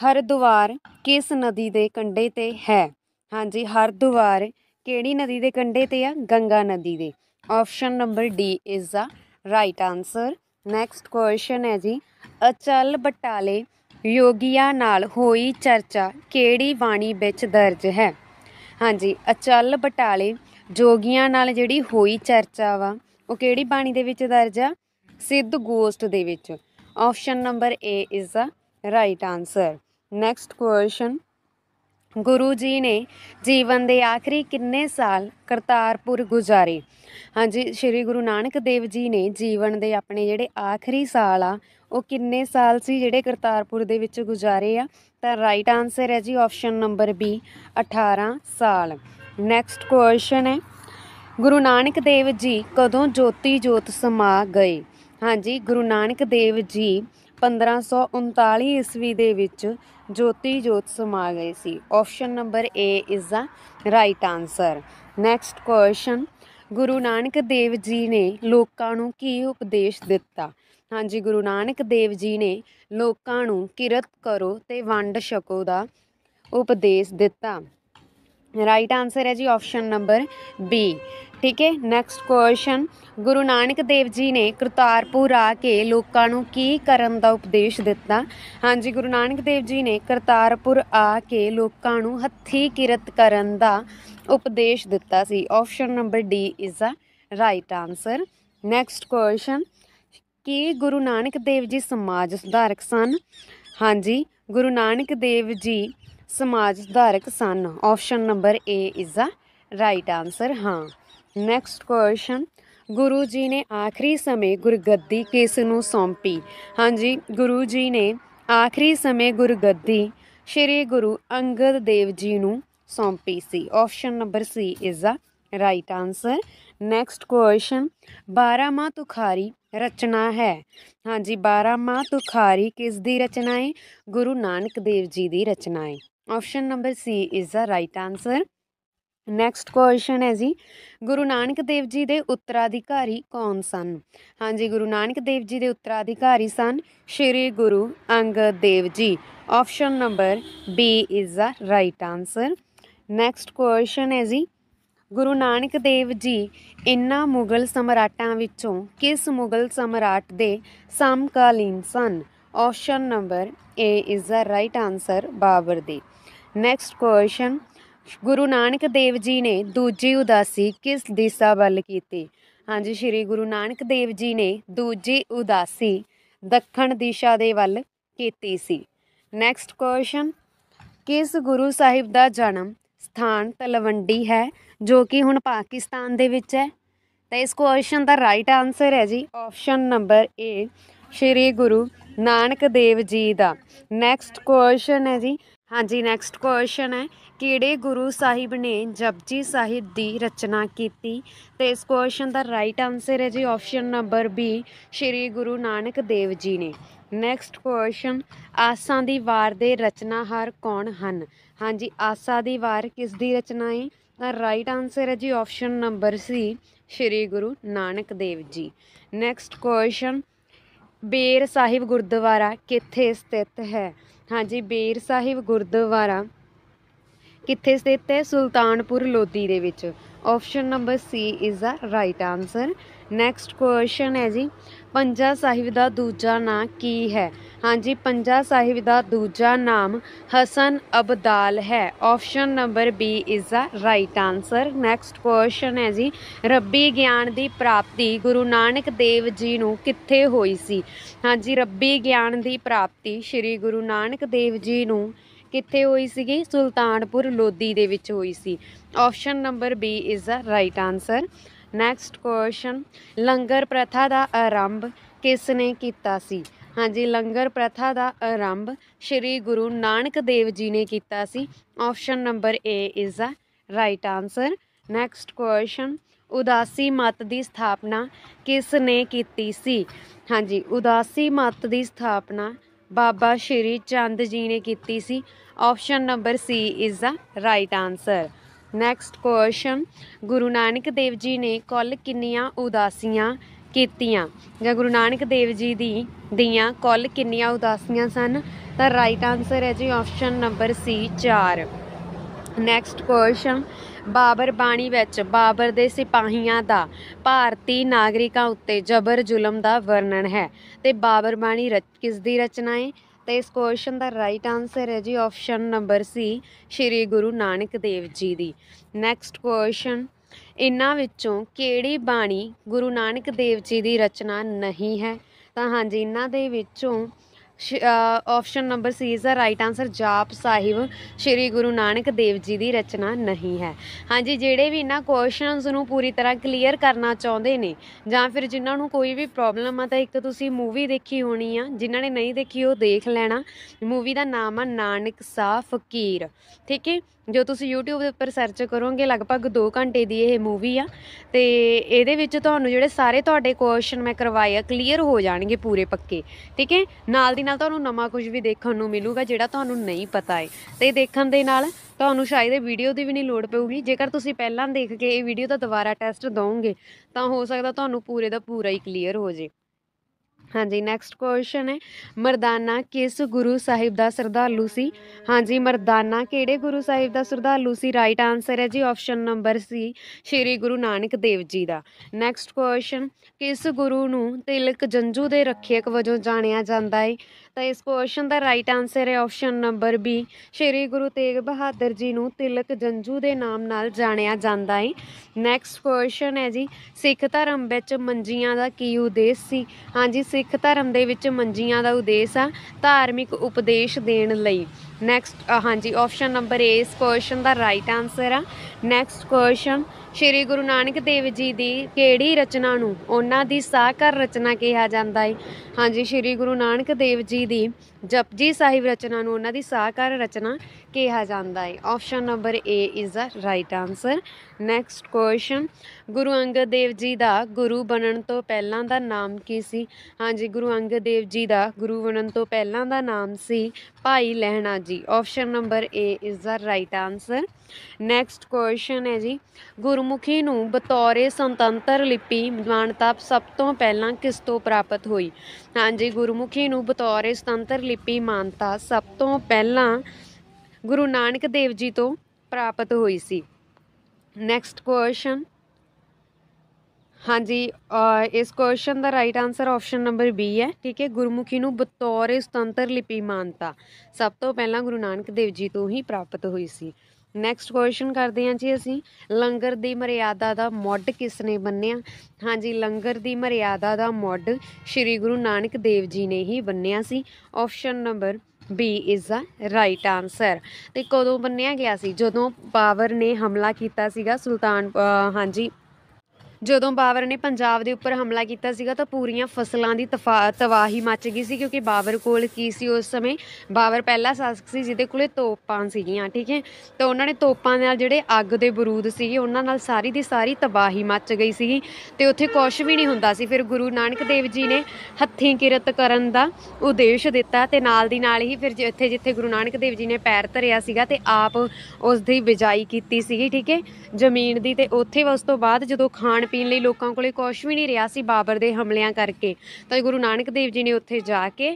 Haridwar ਕਿਸ ਨਦੀ ਦੇ ਕੰਢੇ ਤੇ ਹੈ ਹਾਂਜੀ ਹਰਦੁਆਰ ਕਿਹੜੀ ਨਦੀ ਦੇ ਕੰਢੇ ਤੇ ਆ ਗੰਗਾ ਨਦੀ ਦੇ option number D is the right answer next question ਹੈ ਜੀ ਅਚਲ ਬਟਾਲੇ ਯੋਗੀਆਂ ਨਾਲ ਹੋਈ ਚਰਚਾ ਕਿਹੜੀ ਬਾਣੀ ਵਿੱਚ ਦਰਜ ਹੈ ਹਾਂਜੀ ਅਚਲ ਬਟਾਲੇ ਜੋਗੀਆਂ ਨਾਲ ਜਿਹੜੀ ਹੋਈ ਚਰਚਾ ਵਾ ਉਹ ਕਿਹੜੀ ਬਾਣੀ ਦੇ ਵਿੱਚ ਦਰਜ ਆ ਸਿੱਧ ਗੋਸਟ ਦੇ ਵਿੱਚ option number A is the right answer next question Guru ji ਨੇ ਜੀਵਨ ਦੇ ਆਖਰੀ ਕਿੰਨੇ ਸਾਲ ਕਰਤਾਰਪੁਰ ਗੁਜ਼ਾਰੇ ਹਾਂਜੀ ਸ੍ਰੀ ਗੁਰੂ ਨਾਨਕ ਦੇਵ ਜੀ ਨੇ ਜੀਵਨ ਦੇ ਆਪਣੇ ਜਿਹੜੇ ਆਖਰੀ ਸਾਲ ਆ ਉਹ ਕਿੰਨੇ ਸਾਲ ਸੀ ਜਿਹੜੇ ਕਰਤਾਰਪੁਰ ਦੇ ਵਿੱਚ ਗੁਜ਼ਾਰੇ ਆ ਤਾਂ ਰਾਈਟ ਆਨਸਰ ਹੈ ਜੀ ਆਪਸ਼ਨ ਨੰਬਰ B 18 ਸਾਲ ਨੈਕਸਟ ਕੁਐਸਚਨ ਹੈ ਗੁਰੂ ਨਾਨਕ ਦੇਵ ਜੀ ਕਦੋਂ ਜੋਤੀ ਜੋਤ ਸਮਾ ਗਏ ਹਾਂਜੀ ਗੁਰੂ ਨਾਨਕ ਦੇਵ ਜੀ 1539 ਈਸਵੀ ਦੇ ਵਿੱਚ ਜੋਤੀ ਜੋਤ ਸਮਾ ਗਏ ਸੀ option number A is the right answer next question Guru Nanak Dev ji ਨੇ ਲੋਕਾਂ ਨੂੰ ਕੀ ਉਪਦੇਸ਼ ਦਿੱਤਾ ਹਾਂਜੀ ਗੁਰੂ ਨਾਨਕ ਦੇਵ ਜੀ ਨੇ ਲੋਕਾਂ ਨੂੰ ਕਿਰਤ ਕਰੋ ਤੇ ਵੰਡ ਛਕੋ ਦਾ ਉਪਦੇਸ਼ ਦਿੱਤਾ ਰਾਈਟ ਆਨਸਰ ਹੈ ਜੀ ਆਪਸ਼ਨ ਨੰਬਰ ਬੀ ਠੀਕ ਹੈ ਨੈਕਸਟ ਕੁਐਸਚਨ ਗੁਰੂ ਨਾਨਕ ਦੇਵ ਜੀ ਨੇ ਕਰਤਾਰਪੁਰ ਆ ਕੇ ਲੋਕਾਂ ਨੂੰ ਕੀ ਕਰਨ ਦਾ ਉਪਦੇਸ਼ ਦਿੱਤਾ ਹਾਂਜੀ ਗੁਰੂ ਨਾਨਕ ਦੇਵ ਜੀ ਨੇ ਕਰਤਾਰਪੁਰ ਆ ਕੇ ਲੋਕਾਂ ਨੂੰ ਹੱਥੀ ਕਿਰਤ ਕਰਨ ਦਾ ਉਪਦੇਸ਼ ਦਿੱਤਾ ਸੀ option number D is a right answer next question ਕੀ ਗੁਰੂ ਨਾਨਕ ਦੇਵ ਜੀ ਸਮਾਜ ਸੁਧਾਰਕ ਸਨ ਹਾਂਜੀ ਗੁਰੂ ਨਾਨਕ ਦੇਵ ਜੀ ਸਮਾਜ ਸੁਧਾਰਕ ਸਨ option number A is a right answer ਹਾਂ ਨੈਕਸਟ ਕੁਐਸਚਨ ਗੁਰੂ ਜੀ ਨੇ ਆਖਰੀ ਸਮੇਂ ਗੁਰਗੱਦੀ ਕਿਸ ਨੂੰ ਸੌਂਪੀ ਹਾਂਜੀ ਗੁਰੂ ਜੀ ਨੇ ਆਖਰੀ ਸਮੇਂ ਗੁਰਗੱਦੀ ਸ਼੍ਰੀ ਗੁਰੂ ਅੰਗਦ ਦੇਵ ਜੀ ਨੂੰ ਸੌਂਪੀ ਸੀ option number C is the right answer next question ਮਾ ਤੁਖਾਰੀ ਰਚਨਾ ਹੈ ਹਾਂਜੀ 12 ਮਾ ਤੁਖਾਰੀ ਕਿਸ ਦੀ ਰਚਨਾ ਹੈ ਗੁਰੂ ਨਾਨਕ ਦੇਵ ਜੀ ਦੀ ਰਚਨਾ ਹੈ option number C is the right answer next question ਹੈ ਜੀ ਗੁਰੂ ਨਾਨਕ ਦੇਵ ਜੀ ਦੇ ਉੱਤਰਾਧਿਕਾਰੀ ਕੌਣ ਸਨ ਹਾਂਜੀ ਗੁਰੂ ਨਾਨਕ ਦੇਵ ਜੀ ਦੇ ਉੱਤਰਾਧਿਕਾਰੀ ਸਨ ਸ਼੍ਰੀ ਗੁਰੂ Angad Dev ji option number B is the right answer next question ਹੈ ਜੀ ਗੁਰੂ ਨਾਨਕ ਦੇਵ ਜੀ ਇਨ੍ਹਾਂ ਮੁਗਲ ਸਮਰਾਟਾਂ ਵਿੱਚੋਂ ਕਿਸ ਮੁਗਲ ਸਮਰਾਟ ਦੇ ਸਮਕਾਲੀਨ ਸਨ option number A is the right answer Babar ਦੇ ਨੈਕਸਟ ਕੁਐਸਚਨ ਗੁਰੂ ਨਾਨਕ ਦੇਵ ਜੀ ਨੇ ਦੂਜੀ ਉਦਾਸੀ ਕਿਸ ਦਿਸ਼ਾ ਵੱਲ ਕੀਤੀ ਹਾਂਜੀ ਸ੍ਰੀ ਗੁਰੂ ਨਾਨਕ ਦੇਵ ਜੀ ਨੇ ਦੂਜੀ ਉਦਾਸੀ ਦੱਖਣ ਦਿਸ਼ਾ ਦੇ ਵੱਲ ਕੀਤੀ ਸੀ ਨੈਕਸਟ ਕੁਐਸਚਨ ਕਿਸ ਗੁਰੂ ਸਾਹਿਬ ਦਾ ਜਨਮ ਸਥਾਨ ਤਲਵੰਡੀ ਹੈ ਜੋ ਕਿ ਹੁਣ ਪਾਕਿਸਤਾਨ ਦੇ ਵਿੱਚ ਹੈ ਤਾਂ ਇਸ ਕੁਐਸਚਨ ਦਾ ਰਾਈਟ ਆਨਸਰ ਹੈ ਜੀ option number A Shri Guru Nanak Dev ji ਦਾ ਨੈਕਸਟ ਕੁਐਸਚਨ ਹੈ ਜੀ ਹਾਂਜੀ ਨੈਕਸਟ ਕੁਐਸਚਨ ਹੈ ਕਿਹੜੇ ਗੁਰੂ ਸਾਹਿਬ ਨੇ ਜਪਜੀ ਸਾਹਿਬ ਦੀ ਰਚਨਾ ਕੀਤੀ ਤੇ ਇਸ ਕੁਐਸਚਨ ਦਾ ਰਾਈਟ ਆਨਸਰ ਹੈ ਜੀ option number B Shri Guru Nanak Dev ji ਨੇ ਨੈਕਸਟ ਕੁਐਸਚਨ ਆਸਾਂ ਦੀ ਵਾਰ ਦੇ ਰਚਨਾਹਾਰ ਕੌਣ ਹਨ ਹਾਂਜੀ ਆਸਾ ਦੀ ਵਾਰ ਕਿਸ ਦੀ ਰਚਨਾ ਹੈ ਤਾਂ ਰਾਈਟ ਆਨਸਰ ਹੈ ਜੀ option number C Shri Guru Nanak Dev ji next question ਬੇਰ ਸਾਹਿਬ ਗੁਰਦੁਆਰਾ ਕਿੱਥੇ ਸਥਿਤ ਹੈ ਹਾਂਜੀ ਬੇਰ ਸਾਹਿਬ ਗੁਰਦੁਆਰਾ ਕਿੱਥੇ ਸਥਿਤ ਹੈ ਸੁਲਤਾਨਪੁਰ ਲੋਧੀ ਦੇ ਵਿੱਚ option number C is the right answer next question ਹੈ ਜੀ ਪੰਜਾ ਸਾਹਿਬ ਦਾ ਦੂਜਾ ਨਾਮ ਕੀ ਹੈ ਹਾਂਜੀ ਪੰਜਾ ਸਾਹਿਬ ਦਾ ਦੂਜਾ ਨਾਮ ਹਸਨ ਅਬਦਾਲ ਹੈ option number B is the right answer next question ਹੈ ਜੀ ਰੱਬੀ ਗਿਆਨ ਦੀ ਪ੍ਰਾਪਤੀ ਗੁਰੂ ਨਾਨਕ ਦੇਵ ਜੀ ਨੂੰ ਕਿੱਥੇ ਹੋਈ ਸੀ ਹਾਂਜੀ ਰੱਬੀ ਗਿਆਨ ਦੀ ਪ੍ਰਾਪਤੀ ਸ੍ਰੀ ਗੁਰੂ ਨਾਨਕ ਦੇਵ ਜੀ ਨੂੰ ਕਿੱਥੇ ਹੋਈ ਸੀਗੀ ਸੁਲਤਾਨਪੁਰ ਲੋਧੀ ਦੇ ਵਿੱਚ ਹੋਈ ਸੀ option number B is the right answer next question langar ਪ੍ਰਥਾ ਦਾ ਆਰੰਭ ਕਿਸ ਨੇ ਕੀਤਾ ਸੀ ਹਾਂਜੀ ਲੰਗਰ ਪ੍ਰਥਾ ਦਾ ਆਰੰਭ ਸ੍ਰੀ ਗੁਰੂ ਨਾਨਕ ਦੇਵ ਜੀ ਨੇ ਕੀਤਾ ਸੀ option number A is the right answer next question Udasi ਮਤ ਦੀ ਸਥਾਪਨਾ ਕਿਸ ਨੇ ਕੀਤੀ ਸੀ ਹਾਂਜੀ ਉਦਾਸੀ ਮਤ ਦੀ ਸਥਾਪਨਾ ਬਾਬਾ ਸ਼੍ਰੀ ਚੰਦ ਜੀ ਨੇ ਕੀਤੀ ਸੀ option number C is the right answer next question Guru Nanak Dev ji ਨੇ ਕੁੱਲ ਕਿੰਨੀਆਂ ਉਦਾਸੀਆਂ ਕੀਤੀਆਂ ਜਾਂ ਗੁਰੂ ਨਾਨਕ ਦੇਵ ਜੀ ਦੀ ਦੀਆਂ ਕੁੱਲ ਕਿੰਨੀਆਂ ਉਦਾਸੀਆਂ ਸਨ ਤਾਂ ਰਾਈਟ ਆਨਸਰ ਹੈ ਜੀ option number C 4 next question Babar Bani ਵਿੱਚ ਬਾਬਰ ਦੇ ਸਿਪਾਹੀਆਂ ਦਾ ਭਾਰਤੀ ਨਾਗਰਿਕਾਂ ਉੱਤੇ ਜ਼ਬਰ ਜ਼ੁਲਮ ਦਾ ਵਰਣਨ ਹੈ ਤੇ ਬਾਬਰ ਬਾਣੀ ਕਿਸ ਦੀ ਰਚਨਾ ਹੈ ਤੇ ਇਸ ਕੁਐਸਚਨ ਦਾ ਰਾਈਟ ਆਨਸਰ ਹੈ ਜੀ option number C Shri Guru Nanak Dev ji ਦੀ ਨੈਕਸਟ ਕੁਐਸਚਨ ਇਨ੍ਹਾਂ ਵਿੱਚੋਂ ਕਿਹੜੀ ਬਾਣੀ ਗੁਰੂ ਨਾਨਕ ਦੇਵ ਜੀ ਦੀ ਰਚਨਾ ਨਹੀਂ ਹੈ ਤਾਂ ਹਾਂਜੀ ਇਨ੍ਹਾਂ ਦੇ ਵਿੱਚੋਂ option number C is the right answer Jaap Sahib ਸ੍ਰੀ ਗੁਰੂ ਨਾਨਕ ਦੇਵ ਜੀ ਦੀ ਰਚਨਾ ਨਹੀਂ ਹੈ ਹਾਂਜੀ ਜਿਹੜੇ ਵੀ ਇਹਨਾਂ ਕੁਐਸਚਨਸ ਨੂੰ ਪੂਰੀ ਤਰ੍ਹਾਂ ਕਲੀਅਰ ਕਰਨਾ ਚਾਹੁੰਦੇ ਨੇ ਜਾਂ ਫਿਰ ਜਿਨ੍ਹਾਂ ਨੂੰ ਕੋਈ ਵੀ ਪ੍ਰੋਬਲਮ ਆ ਤਾਂ ਇੱਕ ਤੁਸੀਂ ਮੂਵੀ ਦੇਖੀ ਹੋਣੀ ਆ ਜਿਨ੍ਹਾਂ ਨੇ ਨਹੀਂ ਦੇਖੀ ਉਹ ਦੇਖ ਲੈਣਾ ਮੂਵੀ ਦਾ ਨਾਮ ਆ ਨਾਨਕ ਸਾ ਫਕੀਰ ਠੀਕ ਹੈ ਜੋ ਤੁਸੀਂ YouTube ਦੇ ਉੱਪਰ ਸਰਚ ਕਰੋਗੇ ਲਗਭਗ 2 ਘੰਟੇ ਦੀ ਇਹ ਮੂਵੀ ਆ ਤੇ ਇਹਦੇ ਵਿੱਚ ਤੁਹਾਨੂੰ ਜਿਹੜੇ ਸਾਰੇ ਤੁਹਾਡੇ ਕੁਐਸਚਨ ਮੈਂ ਕਰਵਾਏ ਆ ਕਲੀਅਰ ਹੋ ਜਾਣਗੇ ਪੂਰੇ ਪੱਕੇ ਠੀਕ ਹੈ ਨਾਲ ਦੀ ਨਾਲ ਤੁਹਾਨੂੰ ਨਵਾਂ ਕੁਝ ਵੀ ਦੇਖਣ ਨੂੰ ਮਿਲੂਗਾ ਜਿਹੜਾ ਤੁਹਾਨੂੰ ਨਹੀਂ ਪਤਾ ਹੈ ਤੇ ਦੇਖਣ ਦੇ ਨਾਲ ਤੁਹਾਨੂੰ ਸ਼ਾਇਦ ਇਹ ਵੀਡੀਓ ਦੀ ਵੀ ਨਹੀਂ ਲੋੜ ਪਊਗੀ ਜੇਕਰ ਤੁਸੀਂ ਪਹਿਲਾਂ ਦੇਖ ਕੇ ਇਹ ਵੀਡੀਓ ਦਾ ਦੁਬਾਰਾ ਟੈਸਟ ਦੋਗੇ ਤਾਂ ਹੋ ਸਕਦਾ ਤੁਹਾਨੂੰ ਪੂਰੇ ਦਾ ਪੂਰਾ ਹੀ ਕਲੀਅਰ ਹੋ ਜੇ ਹਾਂਜੀ ਨੈਕਸਟ ਕੁਐਸਚਨ ਹੈ ਮਰਦਾਨਾ ਕਿਸ ਗੁਰੂ ਸਾਹਿਬ ਦਾ ਸਰਦਾਲੂ ਸੀ ਹਾਂਜੀ ਮਰਦਾਨਾ ਕਿਹੜੇ ਗੁਰੂ ਸਾਹਿਬ ਦਾ ਸਰਦਾਲੂ ਸੀ ਰਾਈਟ ਆਨਸਰ ਹੈ ਜੀ option number C Shri Guru Nanak Dev ji ਦਾ ਨੈਕਸਟ ਕੁਐਸਚਨ ਕਿਸ ਗੁਰੂ ਨੂੰ ਤਿਲਕ ਜੰਜੂ ਦੇ ਰੱਖਿਅਕ ਵਜੋਂ ਜਾਣਿਆ ਜਾਂਦਾ ਹੈ ਤਾਂ ਇਸ ਕੁਐਸਚਨ ਦਾ ਰਾਈਟ ਆਨਸਰ ਹੈ option number B Shri Guru Tegh Bahadur ji ਨੂੰ ਤਿਲਕ ਜੰਜੂ ਦੇ ਨਾਮ ਨਾਲ ਜਾਣਿਆ ਜਾਂਦਾ ਹੈ ਨੈਕਸਟ ਕੁਐਸਚਨ ਹੈ ਜੀ ਸਿੱਖ ਧਰਮ ਵਿੱਚ ਮੰਜੀਆਂ ਦਾ ਕੀ ਉਦੇਸ਼ ਸੀ ਹਾਂਜੀ ਸਿੱਖ ਧਰਮ ਦੇ ਵਿੱਚ ਮੰਜੀਆਂ ਦਾ ਉਦੇਸ਼ ਆ ਧਾਰਮਿਕ ਉਪਦੇਸ਼ ਦੇਣ ਲਈ ਨੈਕਸਟ ਹਾਂਜੀ ਆਪਸ਼ਨ ਨੰਬਰ ਏ ਇਸ ਕੁਐਸਚਨ ਦਾ ਰਾਈਟ ਆਨਸਰ ਆ ਨੈਕਸਟ ਕੁਐਸਚਨ ਸ਼੍ਰੀ ਗੁਰੂ ਨਾਨਕ ਦੇਵ ਜੀ ਦੀ ਕਿਹੜੀ ਰਚਨਾ ਨੂੰ ਉਹਨਾਂ ਦੀ ਸਾਹਕਰ ਰਚਨਾ ਕਿਹਾ ਜਾਂਦਾ ਹੈ ਹਾਂਜੀ ਸ਼੍ਰੀ ਗੁਰੂ ਨਾਨਕ ਦੇਵ ਜੀ ਦੀ ਜਪਜੀ ਸਾਹਿਬ ਰਚਨਾ ਨੂੰ ਉਹਨਾਂ ਦੀ ਸਾਕਾਰ ਰਚਨਾ ਕਿਹਾ ਜਾਂਦਾ ਹੈ option number A is the right answer next question Guru Angad Dev ji ਦਾ ਗੁਰੂ ਬਣਨ ਤੋਂ ਪਹਿਲਾਂ ਦਾ ਨਾਮ ਕੀ ਸੀ ਹਾਂਜੀ ਗੁਰੂ ਅੰਗਦ ਦੇਵ ਜੀ ਦਾ ਗੁਰੂ ਬਣਨ ਤੋਂ ਪਹਿਲਾਂ ਦਾ ਨਾਮ ਸੀ Bhai Lehna ji option number A is the right answer next question ਹੈ ਜੀ ਗੁਰਮੁਖੀ ਨੂੰ ਬਤੌਰੇ ਸੰਤੰਤਰ ਲਿਪੀ ਮਾਨਤਾ ਸਭ ਤੋਂ ਪਹਿਲਾਂ ਕਿਸ ਤੋਂ ਪ੍ਰਾਪਤ ਹੋਈ ਹਾਂਜੀ ਗੁਰਮੁਖੀ ਨੂੰ ਬਤੌਰ ਸੁਤੰਤਰ ਲਿਪੀ ਮਾਨਤਾ ਸਭ ਤੋਂ ਪਹਿਲਾਂ ਗੁਰੂ ਨਾਨਕ ਦੇਵ ਜੀ ਤੋਂ ਪ੍ਰਾਪਤ ਹੋਈ ਸੀ ਨੈਕਸਟ ਕੁਐਸਚਨ ਹਾਂਜੀ ਇਸ ਕੁਐਸਚਨ ਦਾ right answer option number B ਹੈ ਠੀਕ ਹੈ ਗੁਰਮੁਖੀ ਨੂੰ ਬਤੌਰ ਸੁਤੰਤਰ ਲਿਪੀ ਮਾਨਤਾ ਸਭ ਤੋਂ ਪਹਿਲਾਂ ਗੁਰੂ ਨਾਨਕ ਦੇਵ ਜੀ ਤੋਂ ਹੀ ਪ੍ਰਾਪਤ ਹੋਈ ਸੀ ਨੈਕਸਟ ਕੁਐਸਚਨ ਕਰਦੇ ਹਾਂ ਜੀ ਅਸੀਂ ਲੰਗਰ ਦੀ ਮਰਿਆਦਾ ਦਾ ਮੋਢ ਕਿਸ ਨੇ ਬੰਨਿਆ ਹਾਂਜੀ ਲੰਗਰ ਦੀ ਮਰਿਆਦਾ ਦਾ ਮੋਢ ਸ੍ਰੀ ਗੁਰੂ ਨਾਨਕ ਦੇਵ ਜੀ ਨੇ ਹੀ ਬੰਨਿਆ ਸੀ option number B is the right answer ਤੇ ਕਦੋਂ ਬੰਨਿਆ ਗਿਆ ਸੀ ਜਦੋਂ ਪਾਵਰ ਨੇ ਹਮਲਾ ਕੀਤਾ ਸੀਗਾ ਸੁਲਤਾਨ ਹਾਂਜੀ ਜਦੋਂ ਬਾਬਰ ਨੇ ਪੰਜਾਬ ਦੇ ਉੱਪਰ ਹਮਲਾ ਕੀਤਾ ਸੀਗਾ ਤਾਂ ਪੂਰੀਆਂ ਫਸਲਾਂ ਦੀ ਤਬਾਹੀ ਮਚ ਗਈ ਸੀ ਕਿਉਂਕਿ ਬਾਬਰ ਕੋਲ ਕੀ ਸੀ ਉਸ ਸਮੇਂ ਬਾਬਰ ਪਹਿਲਾ ਸ਼ਾਸਕ ਸੀ ਜਿਹਦੇ ਕੋਲੇ ਤੋਪਾਂ ਸੀਗੀਆਂ ਠੀਕ ਹੈ ਤਾਂ ਉਹਨਾਂ ਨੇ ਤੋਪਾਂ ਨਾਲ ਜਿਹੜੇ ਅੱਗ ਦੇ ਬਰੂਦ ਸੀਗੇ ਉਹਨਾਂ ਨਾਲ ਸਾਰੀ ਦੀ ਸਾਰੀ ਤਬਾਹੀ ਮਚ ਗਈ ਸੀਗੀ ਤੇ ਉੱਥੇ ਕੁਝ ਵੀ ਨਹੀਂ ਹੁੰਦਾ ਸੀ ਫਿਰ ਗੁਰੂ ਨਾਨਕ ਦੇਵ ਜੀ ਨੇ ਹੱਥੀਂ ਕਿਰਤ ਕਰਨ ਦਾ ਉਦੇਸ਼ ਦਿੱਤਾ ਤੇ ਨਾਲ ਦੀ ਨਾਲ ਹੀ ਫਿਰ ਜਿੱਥੇ ਜਿੱਥੇ ਗੁਰੂ ਨਾਨਕ ਦੇਵ ਜੀ ਨੇ ਪੈਰ ਧਰਿਆ ਸੀਗਾ ਤੇ ਆਪ ਉਸ ਦੀ ਬਿਜਾਈ ਕੀਤੀ ਸੀਗੀ ਠੀਕ ਹੈ ਜ਼ਮੀਨ ਦੀ ਤੇ ਉੱਥੇ ਉਸ ਤੋਂ ਬਾਅਦ ਜਦੋਂ ਖਾਣ ਪੀਣ ਲਈ ਲੋਕਾਂ ਕੋਲੇ ਕੁਝ ਵੀ ਨਹੀਂ ਰਿਹਾ ਸੀ ਬਾਬਰ ਦੇ ਹਮਲਿਆਂ ਕਰਕੇ ਤਾਂ ਗੁਰੂ ਨਾਨਕ ਦੇਵ ਜੀ ਨੇ ਉੱਥੇ ਜਾ ਕੇ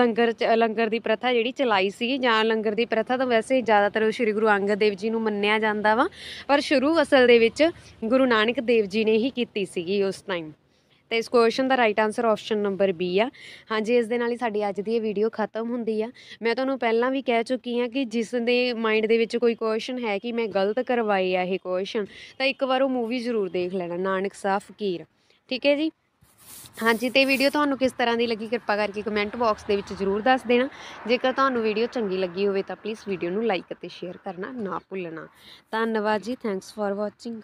ਲੰਗਰ ਲੰਗਰ ਦੀ ਪ੍ਰਥਾ ਜਿਹੜੀ ਚਲਾਈ ਸੀ ਜਾਂ ਲੰਗਰ ਦੀ ਪ੍ਰਥਾ ਤਾਂ ਵੈਸੇ ਜ਼ਿਆਦਾਤਰ ਸ੍ਰੀ ਗੁਰੂ ਅੰਗਦ ਦੇਵ ਜੀ ਨੂੰ ਮੰਨਿਆ ਜਾਂਦਾ ਵਾ ਪਰ ਸ਼ੁਰੂ ਅਸਲ ਦੇ ਵਿੱਚ ਗੁਰੂ ਨਾਨਕ ਦੇਵ ਜੀ ਨੇ ਹੀ ਕੀਤੀ ਸੀਗੀ ਉਸ ਟਾਈਮ ਤੇ ਇਸ ਕੁਐਸਚਨ ਦਾ right answer option number B ਆ ਹਾਂਜੀ ਇਸ ਦੇ ਨਾਲ ਹੀ ਸਾਡੀ ਅੱਜ ਦੀ ਇਹ ਵੀਡੀਓ ਖਤਮ ਹੁੰਦੀ ਆ ਮੈਂ ਤੁਹਾਨੂੰ ਪਹਿਲਾਂ ਵੀ ਕਹਿ ਚੁੱਕੀ ਹਾਂ ਕਿ ਜਿਸ ਦੇ ਮਾਈਂਡ ਦੇ ਵਿੱਚ ਕੋਈ ਕੁਐਸਚਨ ਹੈ ਕਿ ਮੈਂ ਗਲਤ ਕਰਵਾਈ ਆ ਇਹ ਕੁਐਸਚਨ ਤਾਂ ਇੱਕ ਵਾਰ ਉਹ ਮੂਵੀ ਜ਼ਰੂਰ ਦੇਖ ਲੈਣਾ ਨਾਨਕ ਸਾਹ ਫਕੀਰ ਠੀਕ ਹੈ ਜੀ ਹਾਂਜੀ ਤੇ ਵੀਡੀਓ ਤੁਹਾਨੂੰ ਕਿਸ ਤਰ੍ਹਾਂ ਦੀ ਲੱਗੀ ਕਿਰਪਾ ਕਰਕੇ ਕਮੈਂਟ ਬਾਕਸ ਦੇ ਵਿੱਚ ਜ਼ਰੂਰ ਦੱਸ ਦੇਣਾ ਜੇਕਰ ਤੁਹਾਨੂੰ ਵੀਡੀਓ ਚੰਗੀ ਲੱਗੀ ਹੋਵੇ ਤਾਂ ਪਲੀਜ਼ ਵੀਡੀਓ ਨੂੰ ਲਾਈਕ ਅਤੇ ਸ਼ੇਅਰ ਕਰਨਾ ਨਾ ਭੁੱਲਣਾ ਧੰਨਵਾਦ ਜੀ ਥੈਂਕਸ ਫਾਰ ਵਾਚਿੰਗ